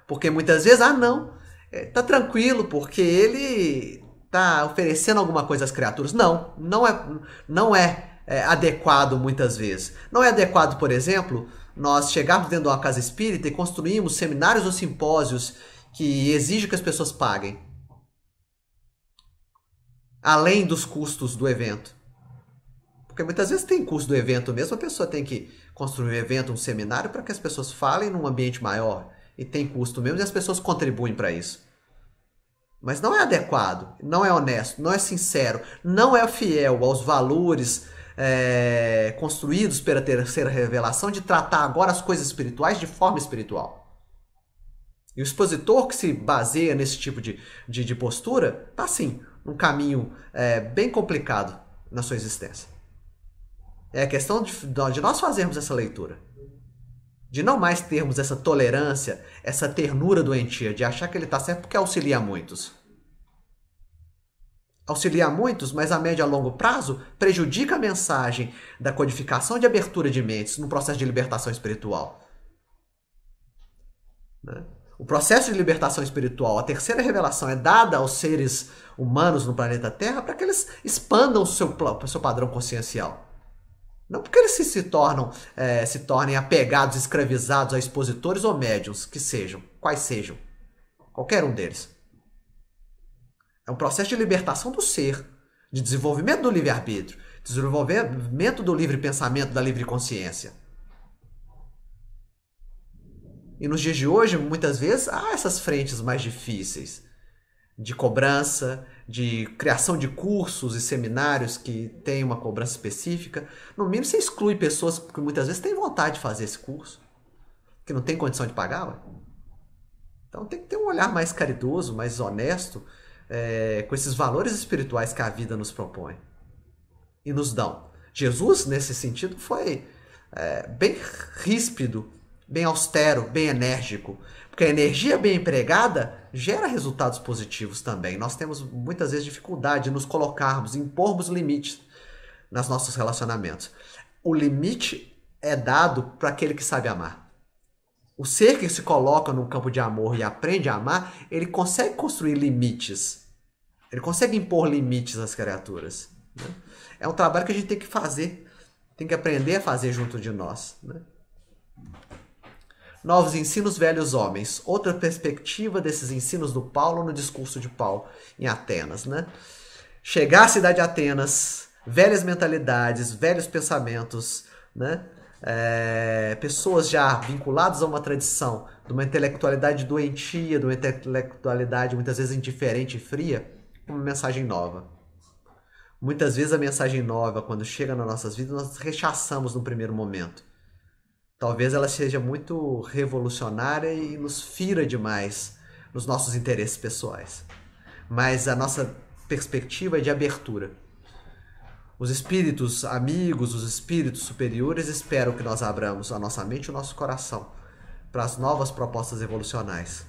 C: Porque muitas vezes, ah, não, é, tá tranquilo, porque ele tá oferecendo alguma coisa às criaturas. Não, não é, não é, é adequado muitas vezes. Não é adequado, por exemplo, nós chegarmos dentro de uma casa espírita e construímos seminários ou simpósios que exigem que as pessoas paguem. Além dos custos do evento. Porque muitas vezes tem custo do evento mesmo, a pessoa tem que construir um evento, um seminário, para que as pessoas falem num ambiente maior. E tem custo mesmo, e as pessoas contribuem para isso. Mas não é adequado, não é honesto, não é sincero, não é fiel aos valores, é, construídos pela terceira revelação de tratar agora as coisas espirituais de forma espiritual. E o expositor que se baseia nesse tipo de, de, de postura está sim num caminho é, bem complicado na sua existência. É a questão de, de nós fazermos essa leitura. De não mais termos essa tolerância, essa ternura doentia, de achar que ele está certo porque auxilia muitos auxilia muitos, mas a médio a longo prazo prejudica a mensagem da codificação de abertura de mentes no processo de libertação espiritual. Né? O processo de libertação espiritual, a terceira revelação, é dada aos seres humanos no planeta Terra para que eles expandam o seu, seu padrão consciencial. Não porque eles se, se tornam, é, se tornem apegados, escravizados a expositores ou médiums, que sejam, quais sejam, qualquer um deles. É um processo de libertação do ser, de desenvolvimento do livre-arbítrio, desenvolvimento do livre pensamento, da livre consciência. E nos dias de hoje, muitas vezes, há essas frentes mais difíceis de cobrança, de criação de cursos e seminários que tem uma cobrança específica. No mínimo, você exclui pessoas que muitas vezes têm vontade de fazer esse curso, que não tem condição de pagar. Ué? Então tem que ter um olhar mais caridoso, mais honesto é, com esses valores espirituais que a vida nos propõe e nos dão. Jesus, nesse sentido, foi é, bem ríspido, bem austero, bem enérgico, porque a energia bem empregada gera resultados positivos também. Nós temos muitas vezes dificuldade de nos colocarmos, impormos limites nos nossos relacionamentos. O limite é dado para aquele que sabe amar. O ser que se coloca num campo de amor e aprende a amar, ele consegue construir limites. Ele consegue impor limites às criaturas. Né? É um trabalho que a gente tem que fazer, tem que aprender a fazer junto de nós. Né? Novos ensinos, velhos homens. Outra perspectiva desses ensinos do Paulo no discurso de Paulo em Atenas. Né? Chegar à cidade de Atenas, velhas mentalidades, velhos pensamentos, né? é, pessoas já vinculadas a uma tradição, de uma intelectualidade doentia, de uma intelectualidade muitas vezes indiferente e fria, uma mensagem nova. Muitas vezes a mensagem nova, quando chega nas nossas vidas, nós rechaçamos no primeiro momento. Talvez ela seja muito revolucionária e nos fira demais nos nossos interesses pessoais. Mas a nossa perspectiva é de abertura. Os espíritos amigos, os espíritos superiores esperam que nós abramos a nossa mente e o nosso coração para as novas propostas evolucionais.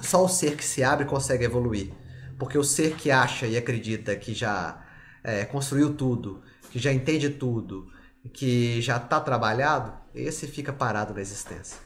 C: Só o ser que se abre consegue evoluir, porque o ser que acha e acredita que já é, construiu tudo, que já entende tudo, que já está trabalhado, esse fica parado na existência.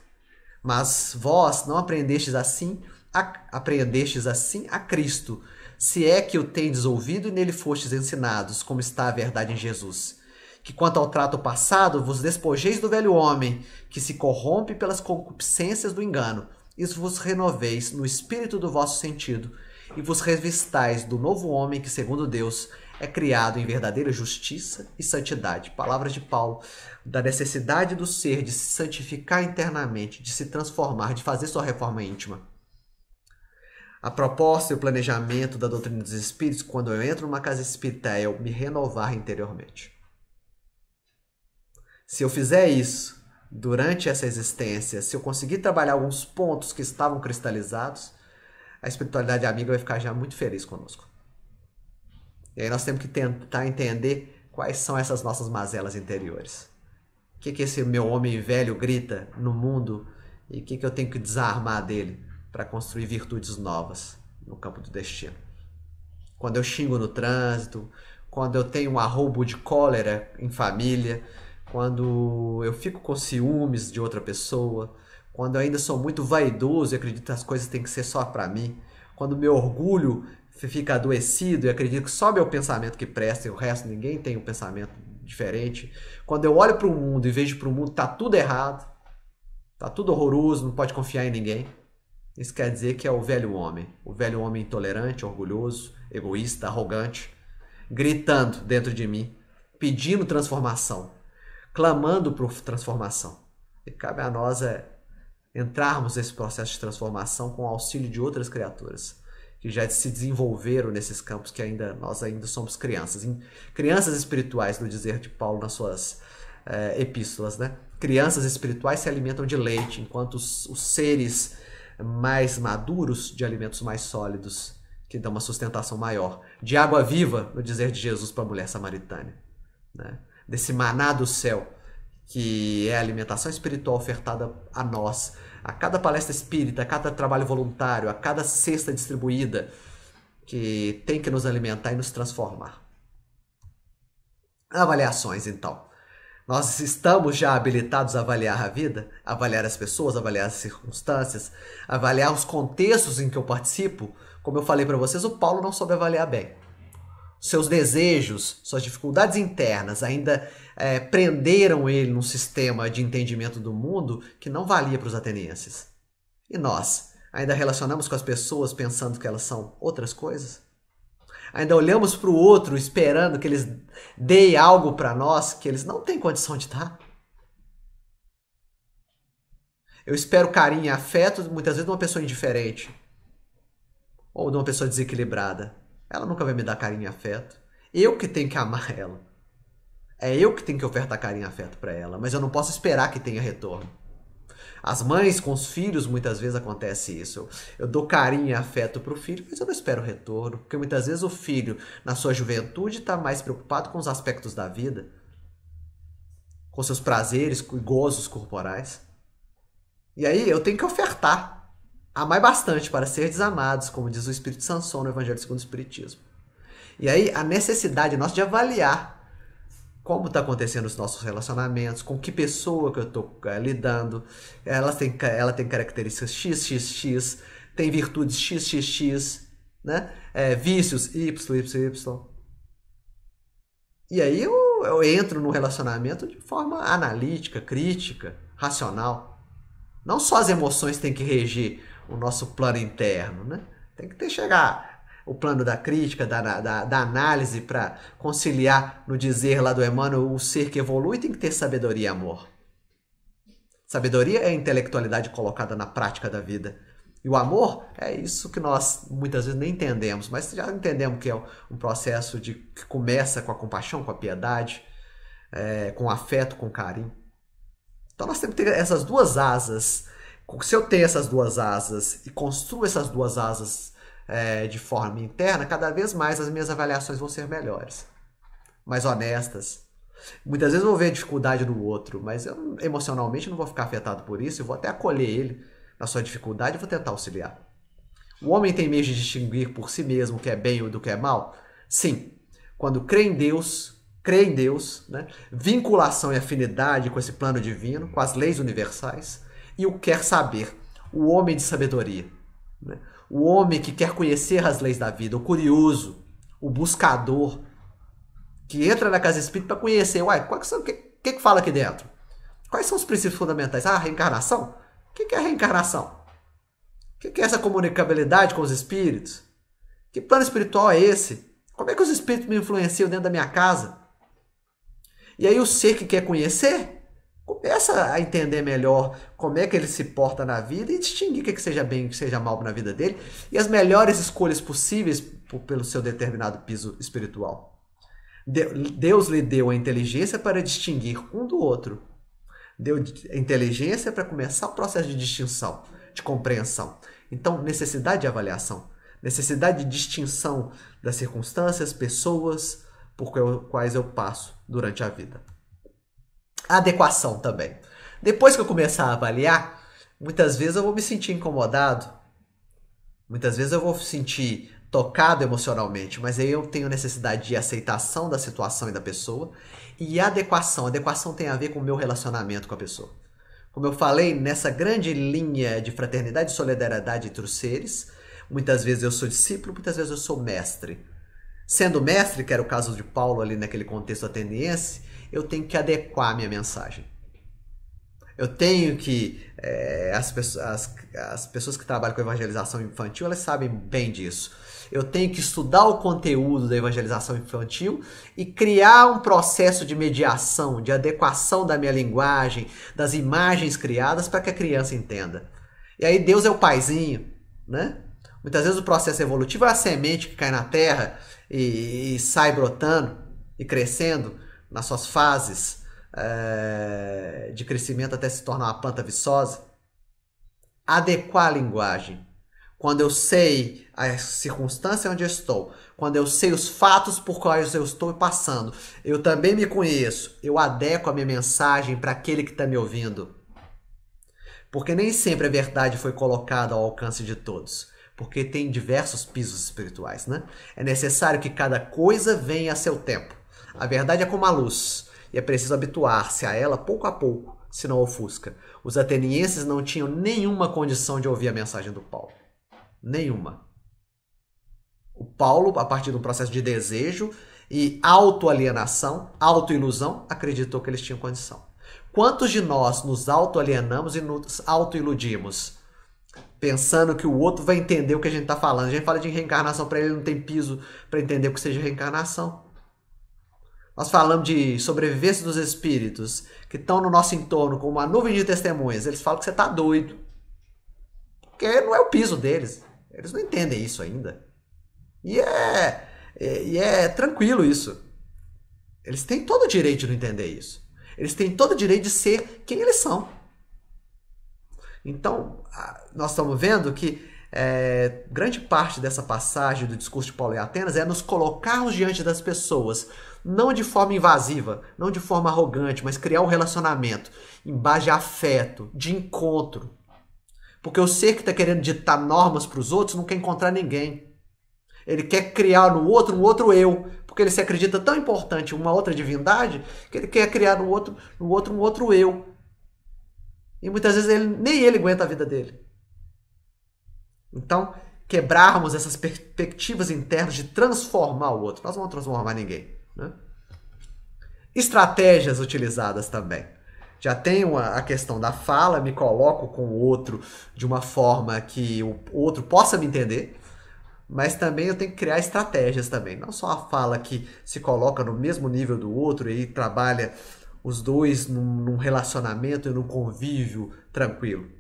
C: Mas vós não aprendestes assim, a, aprendestes assim a Cristo, se é que o tendes ouvido e nele fostes ensinados, como está a verdade em Jesus. Que quanto ao trato passado, vos despojeis do velho homem, que se corrompe pelas concupiscências do engano, e vos renoveis no espírito do vosso sentido, e vos revistais do novo homem que, segundo Deus, é criado em verdadeira justiça e santidade. Palavras de Paulo, da necessidade do ser de se santificar internamente, de se transformar, de fazer sua reforma íntima. A proposta e o planejamento da doutrina dos espíritos, quando eu entro numa casa espírita, é eu me renovar interiormente. Se eu fizer isso durante essa existência, se eu conseguir trabalhar alguns pontos que estavam cristalizados, a espiritualidade amiga vai ficar já muito feliz conosco. E aí nós temos que tentar entender quais são essas nossas mazelas interiores. O que, que esse meu homem velho grita no mundo e o que, que eu tenho que desarmar dele para construir virtudes novas no campo do destino. Quando eu xingo no trânsito, quando eu tenho um arrobo de cólera em família, quando eu fico com ciúmes de outra pessoa, quando eu ainda sou muito vaidoso e acredito que as coisas têm que ser só para mim, quando meu orgulho fica adoecido e acredito que só meu pensamento que presta e o resto ninguém tem um pensamento diferente, quando eu olho para o mundo e vejo para o mundo tá tudo errado, tá tudo horroroso, não pode confiar em ninguém. Isso quer dizer que é o velho homem, o velho homem intolerante, orgulhoso, egoísta, arrogante, gritando dentro de mim, pedindo transformação, clamando por transformação. E cabe a nós é entrarmos nesse processo de transformação com o auxílio de outras criaturas que já se desenvolveram nesses campos que ainda nós ainda somos crianças, crianças espirituais, no dizer de Paulo nas suas é, epístolas, né? Crianças espirituais se alimentam de leite, enquanto os, os seres mais maduros, de alimentos mais sólidos, que dão uma sustentação maior. De água viva, no dizer de Jesus para a mulher samaritana. Né? Desse maná do céu, que é a alimentação espiritual ofertada a nós, a cada palestra espírita, a cada trabalho voluntário, a cada cesta distribuída, que tem que nos alimentar e nos transformar. Avaliações, então. Nós estamos já habilitados a avaliar a vida, avaliar as pessoas, avaliar as circunstâncias, avaliar os contextos em que eu participo. Como eu falei para vocês, o Paulo não soube avaliar bem. Seus desejos, suas dificuldades internas ainda é, prenderam ele num sistema de entendimento do mundo que não valia para os atenienses. E nós ainda relacionamos com as pessoas pensando que elas são outras coisas? ainda olhamos para o outro esperando que eles deem algo para nós que eles não têm condição de dar. Eu espero carinho e afeto muitas vezes de uma pessoa indiferente ou de uma pessoa desequilibrada. Ela nunca vai me dar carinho e afeto. Eu que tenho que amar ela. É eu que tenho que ofertar carinho e afeto para ela, mas eu não posso esperar que tenha retorno. As mães com os filhos, muitas vezes acontece isso. Eu dou carinho e afeto para o filho, mas eu não espero retorno, porque muitas vezes o filho, na sua juventude, está mais preocupado com os aspectos da vida, com seus prazeres e gozos corporais. E aí eu tenho que ofertar. mais bastante para ser desamados, como diz o Espírito Sansão no Evangelho segundo o Espiritismo. E aí a necessidade nossa de avaliar como está acontecendo os nossos relacionamentos, com que pessoa que eu estou eh, é, lidando, ela tem, ela tem características XXX, tem virtudes XXX, né? É, vícios YYY. E aí eu, eu entro no relacionamento de forma analítica, crítica, racional. Não só as emoções têm que reger o nosso plano interno, né? Tem que ter chegar o plano da crítica, da, da, da análise, para conciliar no dizer lá do Emmanuel, o ser que evolui tem que ter sabedoria e amor. Sabedoria é a intelectualidade colocada na prática da vida. E o amor é isso que nós muitas vezes nem entendemos, mas já entendemos que é um processo de, que começa com a compaixão, com a piedade, é, com afeto, com carinho. Então nós temos que ter essas duas asas. Se eu tenho essas duas asas e construo essas duas asas é, de forma interna, cada vez mais as minhas avaliações vão ser melhores, mais honestas. Muitas vezes eu vou ver a dificuldade do outro, mas eu emocionalmente não vou ficar afetado por isso, eu vou até acolher ele na sua dificuldade e vou tentar auxiliar. O homem tem medo de distinguir por si mesmo o que é bem ou do que é mal? Sim. Quando crê em Deus, crê em Deus, né? vinculação e afinidade com esse plano divino, com as leis universais, e o quer saber, o homem de sabedoria. Né? o homem que quer conhecer as leis da vida, o curioso, o buscador, que entra na casa espírita para conhecer, uai, qual que, são, que, que, que fala aqui dentro? Quais são os princípios fundamentais? Ah, reencarnação? O que, que é reencarnação? O que, que é essa comunicabilidade com os espíritos? Que plano espiritual é esse? Como é que os espíritos me influenciam dentro da minha casa? E aí o ser que quer conhecer Começa a entender melhor como é que ele se porta na vida e distinguir o que, é que seja bem e o que seja mal na vida dele e as melhores escolhas possíveis pelo seu determinado piso espiritual. Deus lhe deu a inteligência para distinguir um do outro. Deu inteligência para começar o processo de distinção, de compreensão. Então, necessidade de avaliação, necessidade de distinção das circunstâncias, pessoas por quais eu passo durante a vida adequação também. Depois que eu começar a avaliar, muitas vezes eu vou me sentir incomodado, muitas vezes eu vou sentir tocado emocionalmente, mas aí eu tenho necessidade de aceitação da situação e da pessoa e adequação. Adequação tem a ver com o meu relacionamento com a pessoa. Como eu falei, nessa grande linha de fraternidade e solidariedade entre os seres, muitas vezes eu sou discípulo, muitas vezes eu sou mestre. Sendo mestre, que era o caso de Paulo ali naquele contexto ateniense, eu tenho que adequar a minha mensagem. Eu tenho que. É, as, pessoas, as, as pessoas que trabalham com evangelização infantil, elas sabem bem disso. Eu tenho que estudar o conteúdo da evangelização infantil e criar um processo de mediação, de adequação da minha linguagem, das imagens criadas para que a criança entenda. E aí Deus é o paizinho, né? Muitas vezes o processo evolutivo é a semente que cai na terra e, e sai brotando e crescendo nas suas fases é, de crescimento até se tornar uma planta viçosa. Adequar a linguagem. Quando eu sei a circunstância onde eu estou, quando eu sei os fatos por quais eu estou passando, eu também me conheço, eu adequo a minha mensagem para aquele que está me ouvindo. Porque nem sempre a verdade foi colocada ao alcance de todos porque tem diversos pisos espirituais, né? É necessário que cada coisa venha a seu tempo. A verdade é como a luz, e é preciso habituar-se a ela pouco a pouco, se não ofusca. Os atenienses não tinham nenhuma condição de ouvir a mensagem do Paulo. Nenhuma. O Paulo, a partir de um processo de desejo e autoalienação, autoilusão, acreditou que eles tinham condição. Quantos de nós nos autoalienamos e nos autoiludimos? Pensando que o outro vai entender o que a gente está falando. A gente fala de reencarnação para ele, não tem piso para entender o que seja reencarnação. Nós falamos de sobrevivência dos espíritos que estão no nosso entorno com uma nuvem de testemunhas. Eles falam que você está doido. Porque não é o piso deles. Eles não entendem isso ainda. E é, é, e é tranquilo isso. Eles têm todo o direito de não entender isso. Eles têm todo o direito de ser quem eles são. Então, nós estamos vendo que é, grande parte dessa passagem do discurso de Paulo em Atenas é nos colocarmos diante das pessoas não de forma invasiva, não de forma arrogante, mas criar um relacionamento em base de afeto, de encontro. Porque o ser que está querendo ditar normas para os outros não quer encontrar ninguém. Ele quer criar no outro um outro eu, porque ele se acredita tão importante uma outra divindade que ele quer criar no outro, no outro um outro eu. E muitas vezes ele, nem ele aguenta a vida dele. Então, quebrarmos essas perspectivas internas de transformar o outro. Nós não vamos transformar ninguém. Né? Estratégias utilizadas também. Já tenho a questão da fala, me coloco com o outro de uma forma que o outro possa me entender, mas também eu tenho que criar estratégias também. Não só a fala que se coloca no mesmo nível do outro e trabalha os dois num, num relacionamento e num convívio tranquilo.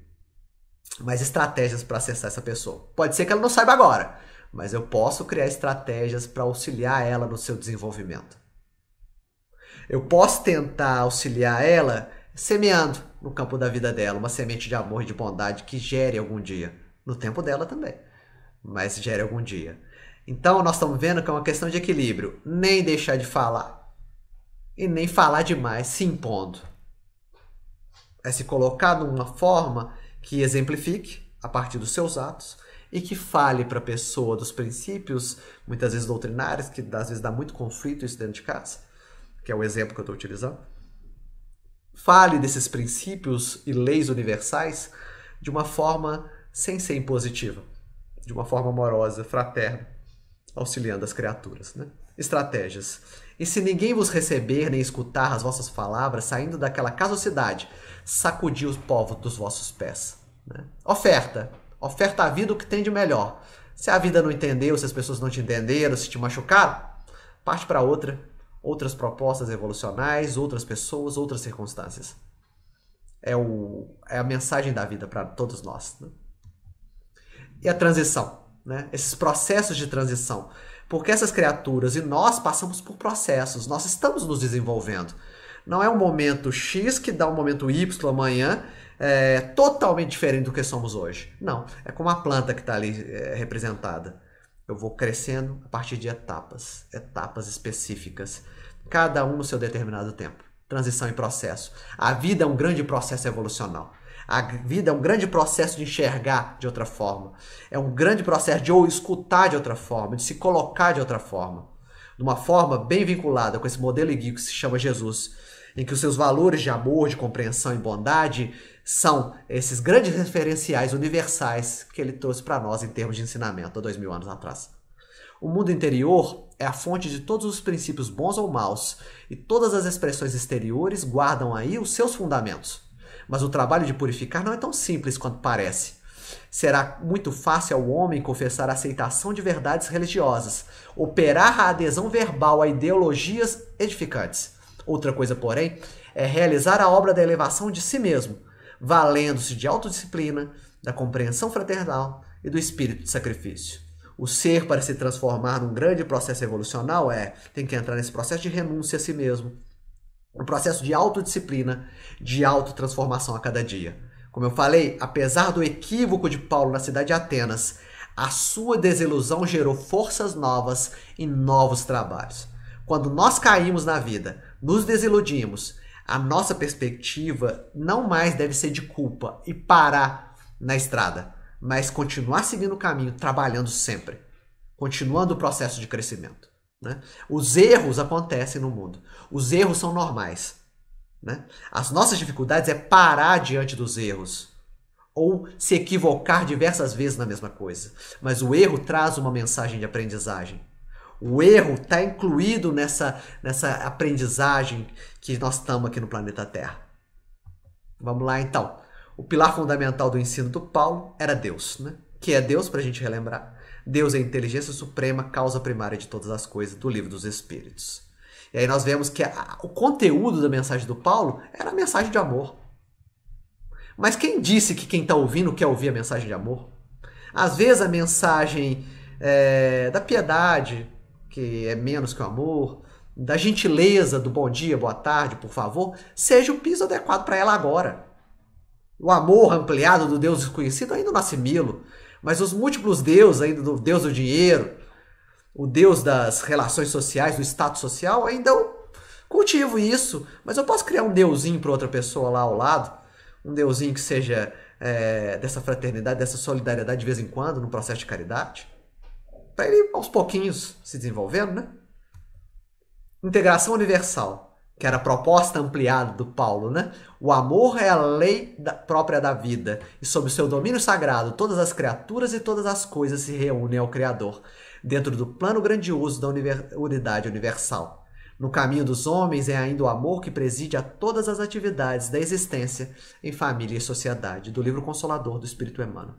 C: Mas estratégias para acessar essa pessoa. Pode ser que ela não saiba agora, mas eu posso criar estratégias para auxiliar ela no seu desenvolvimento. Eu posso tentar auxiliar ela semeando no campo da vida dela uma semente de amor e de bondade que gere algum dia, no tempo dela também, mas gere algum dia. Então nós estamos vendo que é uma questão de equilíbrio, nem deixar de falar e nem falar demais, se impondo. É se colocar de uma forma que exemplifique a partir dos seus atos e que fale para a pessoa dos princípios, muitas vezes doutrinários, que às vezes dá muito conflito isso dentro de casa, que é o exemplo que eu estou utilizando. Fale desses princípios e leis universais de uma forma sem ser impositiva, de uma forma amorosa, fraterna, auxiliando as criaturas. Né? Estratégias. E se ninguém vos receber nem escutar as vossas palavras, saindo daquela casa ou cidade sacudi os povos dos vossos pés. Né? Oferta Oferta à vida o que tem de melhor. Se a vida não entendeu, se as pessoas não te entenderam, se te machucaram, parte para outra, outras propostas evolucionais, outras pessoas, outras circunstâncias. É, o, é a mensagem da vida para todos nós. Né? E a transição, né? esses processos de transição. Porque essas criaturas e nós passamos por processos, nós estamos nos desenvolvendo. Não é um momento X que dá um momento Y amanhã é, totalmente diferente do que somos hoje. Não, é como a planta que está ali é, representada. Eu vou crescendo a partir de etapas, etapas específicas, cada um no seu determinado tempo. Transição e processo. A vida é um grande processo evolucional. A vida é um grande processo de enxergar de outra forma. É um grande processo de ou escutar de outra forma, de se colocar de outra forma. De uma forma bem vinculada com esse modelo guia que se chama Jesus em que os seus valores de amor, de compreensão e bondade são esses grandes referenciais universais que ele trouxe para nós em termos de ensinamento há dois mil anos atrás. O mundo interior é a fonte de todos os princípios bons ou maus, e todas as expressões exteriores guardam aí os seus fundamentos. Mas o trabalho de purificar não é tão simples quanto parece. Será muito fácil ao homem confessar a aceitação de verdades religiosas, operar a adesão verbal a ideologias edificantes. Outra coisa, porém, é realizar a obra da elevação de si mesmo, valendo-se de autodisciplina, da compreensão fraternal e do espírito de sacrifício. O ser, para se transformar num grande processo evolucional, é tem que entrar nesse processo de renúncia a si mesmo, um processo de autodisciplina, de autotransformação a cada dia. Como eu falei, apesar do equívoco de Paulo na cidade de Atenas, a sua desilusão gerou forças novas e novos trabalhos. Quando nós caímos na vida, nos desiludimos. A nossa perspectiva não mais deve ser de culpa e parar na estrada, mas continuar seguindo o caminho, trabalhando sempre, continuando o processo de crescimento. Né? Os erros acontecem no mundo. Os erros são normais. Né? As nossas dificuldades é parar diante dos erros ou se equivocar diversas vezes na mesma coisa. Mas o erro traz uma mensagem de aprendizagem. O erro está incluído nessa, nessa aprendizagem que nós estamos aqui no planeta Terra. Vamos lá então. O pilar fundamental do ensino do Paulo era Deus, né? Que é Deus, para a gente relembrar. Deus é a inteligência suprema, causa primária de todas as coisas, do livro dos Espíritos. E aí nós vemos que a, o conteúdo da mensagem do Paulo era a mensagem de amor. Mas quem disse que quem está ouvindo quer ouvir a mensagem de amor? Às vezes a mensagem é, da piedade, que é menos que o amor, da gentileza do bom dia, boa tarde, por favor, seja o piso adequado para ela agora. O amor ampliado do Deus desconhecido ainda não assimilo, mas os múltiplos deuses, ainda do Deus do dinheiro, o Deus das relações sociais, do status social, ainda eu cultivo isso, mas eu posso criar um deusinho para outra pessoa lá ao lado, um deusinho que seja é, dessa fraternidade, dessa solidariedade de vez em quando, no processo de caridade. Está ele aos pouquinhos se desenvolvendo, né? Integração universal, que era a proposta ampliada do Paulo, né? O amor é a lei da, própria da vida, e sob o seu domínio sagrado, todas as criaturas e todas as coisas se reúnem ao Criador, dentro do plano grandioso da univer, unidade universal. No caminho dos homens é ainda o amor que preside a todas as atividades da existência em família e sociedade, do livro Consolador do Espírito Emmanuel.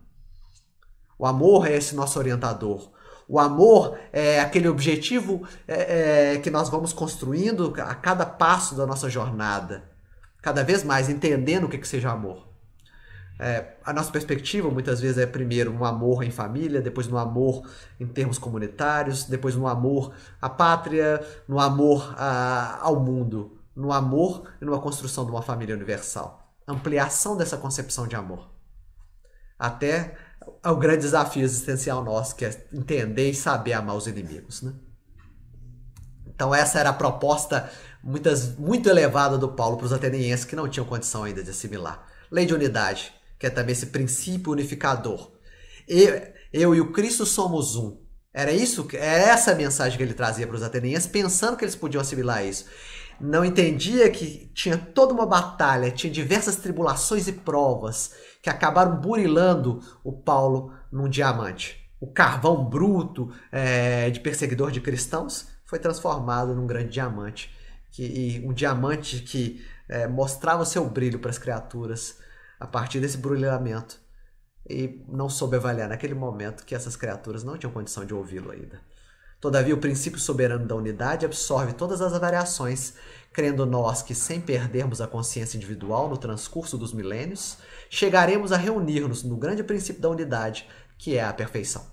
C: O amor é esse nosso orientador, o amor é aquele objetivo é, é, que nós vamos construindo a cada passo da nossa jornada, cada vez mais entendendo o que, que seja amor. É, a nossa perspectiva muitas vezes é primeiro um amor em família, depois no um amor em termos comunitários, depois no um amor à pátria, no um amor a, ao mundo, no amor e numa construção de uma família universal. Ampliação dessa concepção de amor. Até é o grande desafio existencial nosso, que é entender e saber amar os inimigos, né? Então essa era a proposta muitas, muito elevada do Paulo para os atenienses que não tinham condição ainda de assimilar. Lei de unidade, que é também esse princípio unificador. Eu, eu e o Cristo somos um. Era isso, era é essa a mensagem que ele trazia para os atenienses, pensando que eles podiam assimilar isso não entendia que tinha toda uma batalha, tinha diversas tribulações e provas que acabaram burilando o Paulo num diamante. O carvão bruto é, de perseguidor de cristãos foi transformado num grande diamante. Que, um diamante que é, mostrava seu brilho para as criaturas a partir desse brilhamento. E não soube avaliar naquele momento que essas criaturas não tinham condição de ouvi-lo ainda. Todavia, o princípio soberano da unidade absorve todas as variações, crendo nós que, sem perdermos a consciência individual no transcurso dos milênios, chegaremos a reunir-nos no grande princípio da unidade, que é a perfeição.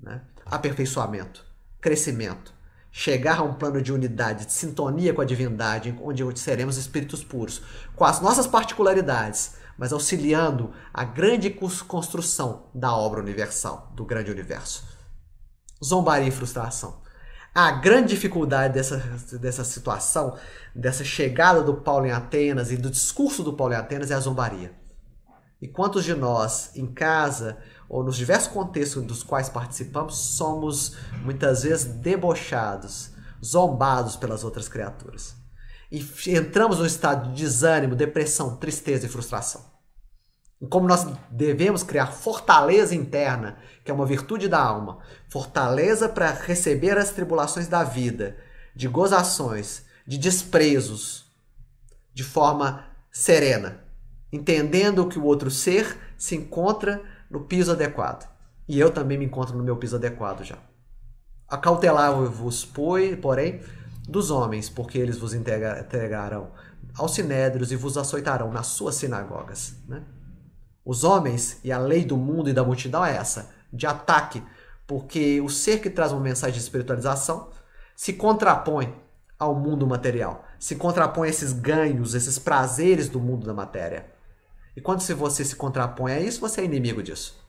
C: Né? Aperfeiçoamento, crescimento, chegar a um plano de unidade, de sintonia com a divindade, onde seremos espíritos puros, com as nossas particularidades, mas auxiliando a grande construção da obra universal, do grande universo zombaria e frustração. A grande dificuldade dessa, dessa situação, dessa chegada do Paulo em Atenas e do discurso do Paulo em Atenas é a zombaria. E quantos de nós, em casa ou nos diversos contextos dos quais participamos, somos muitas vezes debochados, zombados pelas outras criaturas? E entramos num estado de desânimo, depressão, tristeza e frustração como nós devemos criar fortaleza interna, que é uma virtude da alma, fortaleza para receber as tribulações da vida, de gozações, de desprezos, de forma serena, entendendo que o outro ser se encontra no piso adequado. E eu também me encontro no meu piso adequado já. Acautelar-vos, porém, dos homens, porque eles vos entregarão aos sinédrios e vos açoitarão nas suas sinagogas. Né? Os homens e a lei do mundo e da multidão é essa, de ataque, porque o ser que traz uma mensagem de espiritualização se contrapõe ao mundo material, se contrapõe a esses ganhos, esses prazeres do mundo da matéria. E quando você se contrapõe a isso, você é inimigo disso.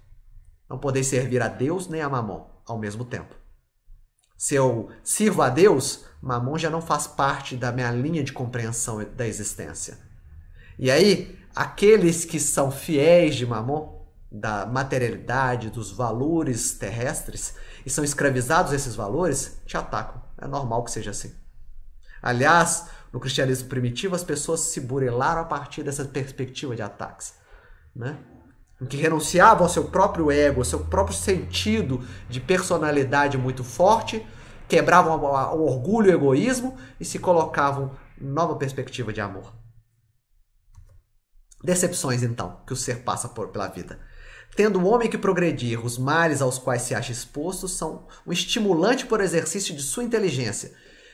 C: Não podeis servir a Deus nem a Mamon ao mesmo tempo. Se eu sirvo a Deus, Mamon já não faz parte da minha linha de compreensão da existência. E aí, aqueles que são fiéis de Mamon, da materialidade, dos valores terrestres, e são escravizados esses valores, te atacam. É normal que seja assim. Aliás, no cristianismo primitivo, as pessoas se burelaram a partir dessa perspectiva de ataques. Né? Em que renunciavam ao seu próprio ego, ao seu próprio sentido de personalidade muito forte, quebravam o orgulho e o egoísmo e se colocavam nova perspectiva de amor. Decepções, então, que o ser passa por, pela vida. Tendo o homem que progredir, os males aos quais se acha exposto são um estimulante por exercício de sua inteligência,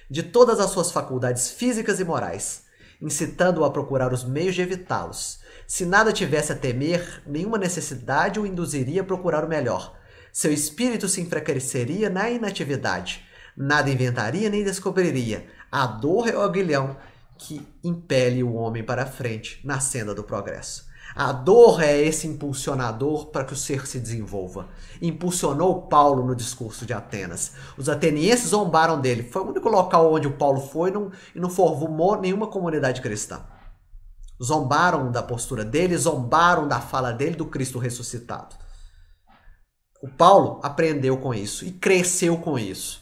C: de todas as suas faculdades físicas e morais, incitando-o a procurar os meios de evitá-los. Se nada tivesse a temer, nenhuma necessidade o induziria a procurar o melhor. Seu espírito se enfraqueceria na inatividade. Nada inventaria nem descobriria. A dor é o aguilhão que impele o homem para a frente na senda do progresso. A dor é esse impulsionador para que o ser se desenvolva. Impulsionou Paulo no discurso de Atenas. Os atenienses zombaram dele. Foi o único local onde o Paulo foi e não, e não formou nenhuma comunidade cristã. Zombaram da postura dele, zombaram da fala dele do Cristo ressuscitado. O Paulo aprendeu com isso e cresceu com isso.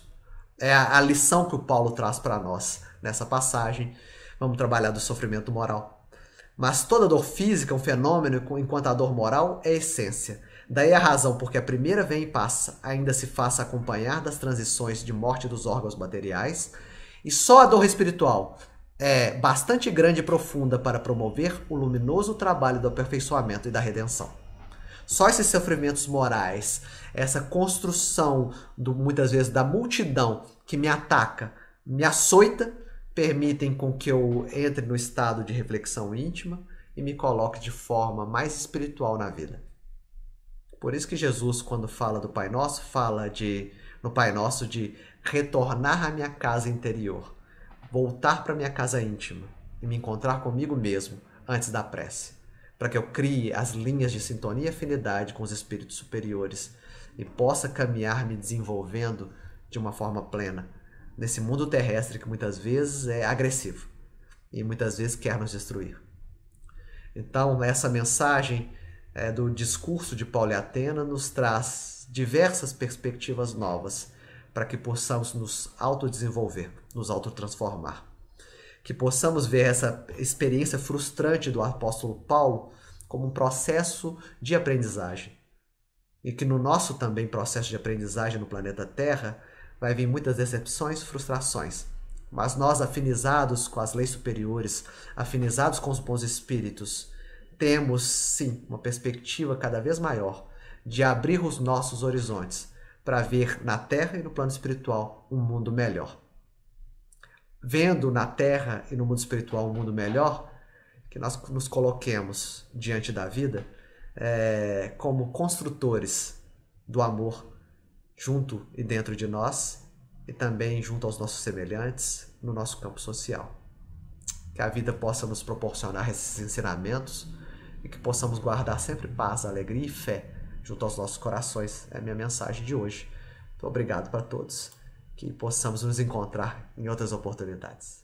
C: É a, a lição que o Paulo traz para nós nessa passagem Vamos trabalhar do sofrimento moral. Mas toda dor física é um fenômeno, enquanto a dor moral é essência. Daí a razão porque a primeira vem e passa, ainda se faça acompanhar das transições de morte dos órgãos materiais, e só a dor espiritual é bastante grande e profunda para promover o luminoso trabalho do aperfeiçoamento e da redenção. Só esses sofrimentos morais, essa construção do, muitas vezes da multidão que me ataca, me açoita, permitem com que eu entre no estado de reflexão íntima e me coloque de forma mais espiritual na vida. Por isso que Jesus, quando fala do Pai Nosso, fala de no Pai Nosso de retornar à minha casa interior, voltar para minha casa íntima e me encontrar comigo mesmo antes da prece, para que eu crie as linhas de sintonia e afinidade com os espíritos superiores e possa caminhar me desenvolvendo de uma forma plena nesse mundo terrestre que muitas vezes é agressivo e muitas vezes quer nos destruir. Então, essa mensagem é, do discurso de Paulo e Atena nos traz diversas perspectivas novas para que possamos nos autodesenvolver, nos autotransformar. Que possamos ver essa experiência frustrante do apóstolo Paulo como um processo de aprendizagem. E que no nosso também processo de aprendizagem no planeta Terra, vai vir muitas decepções, frustrações. Mas nós, afinizados com as leis superiores, afinizados com os bons espíritos, temos sim uma perspectiva cada vez maior de abrir os nossos horizontes para ver na Terra e no plano espiritual um mundo melhor. Vendo na Terra e no mundo espiritual um mundo melhor, que nós nos coloquemos diante da vida é, como construtores do amor junto e dentro de nós e também junto aos nossos semelhantes no nosso campo social. Que a vida possa nos proporcionar esses ensinamentos e que possamos guardar sempre paz, alegria e fé junto aos nossos corações. É a minha mensagem de hoje. Muito obrigado para todos. Que possamos nos encontrar em outras oportunidades.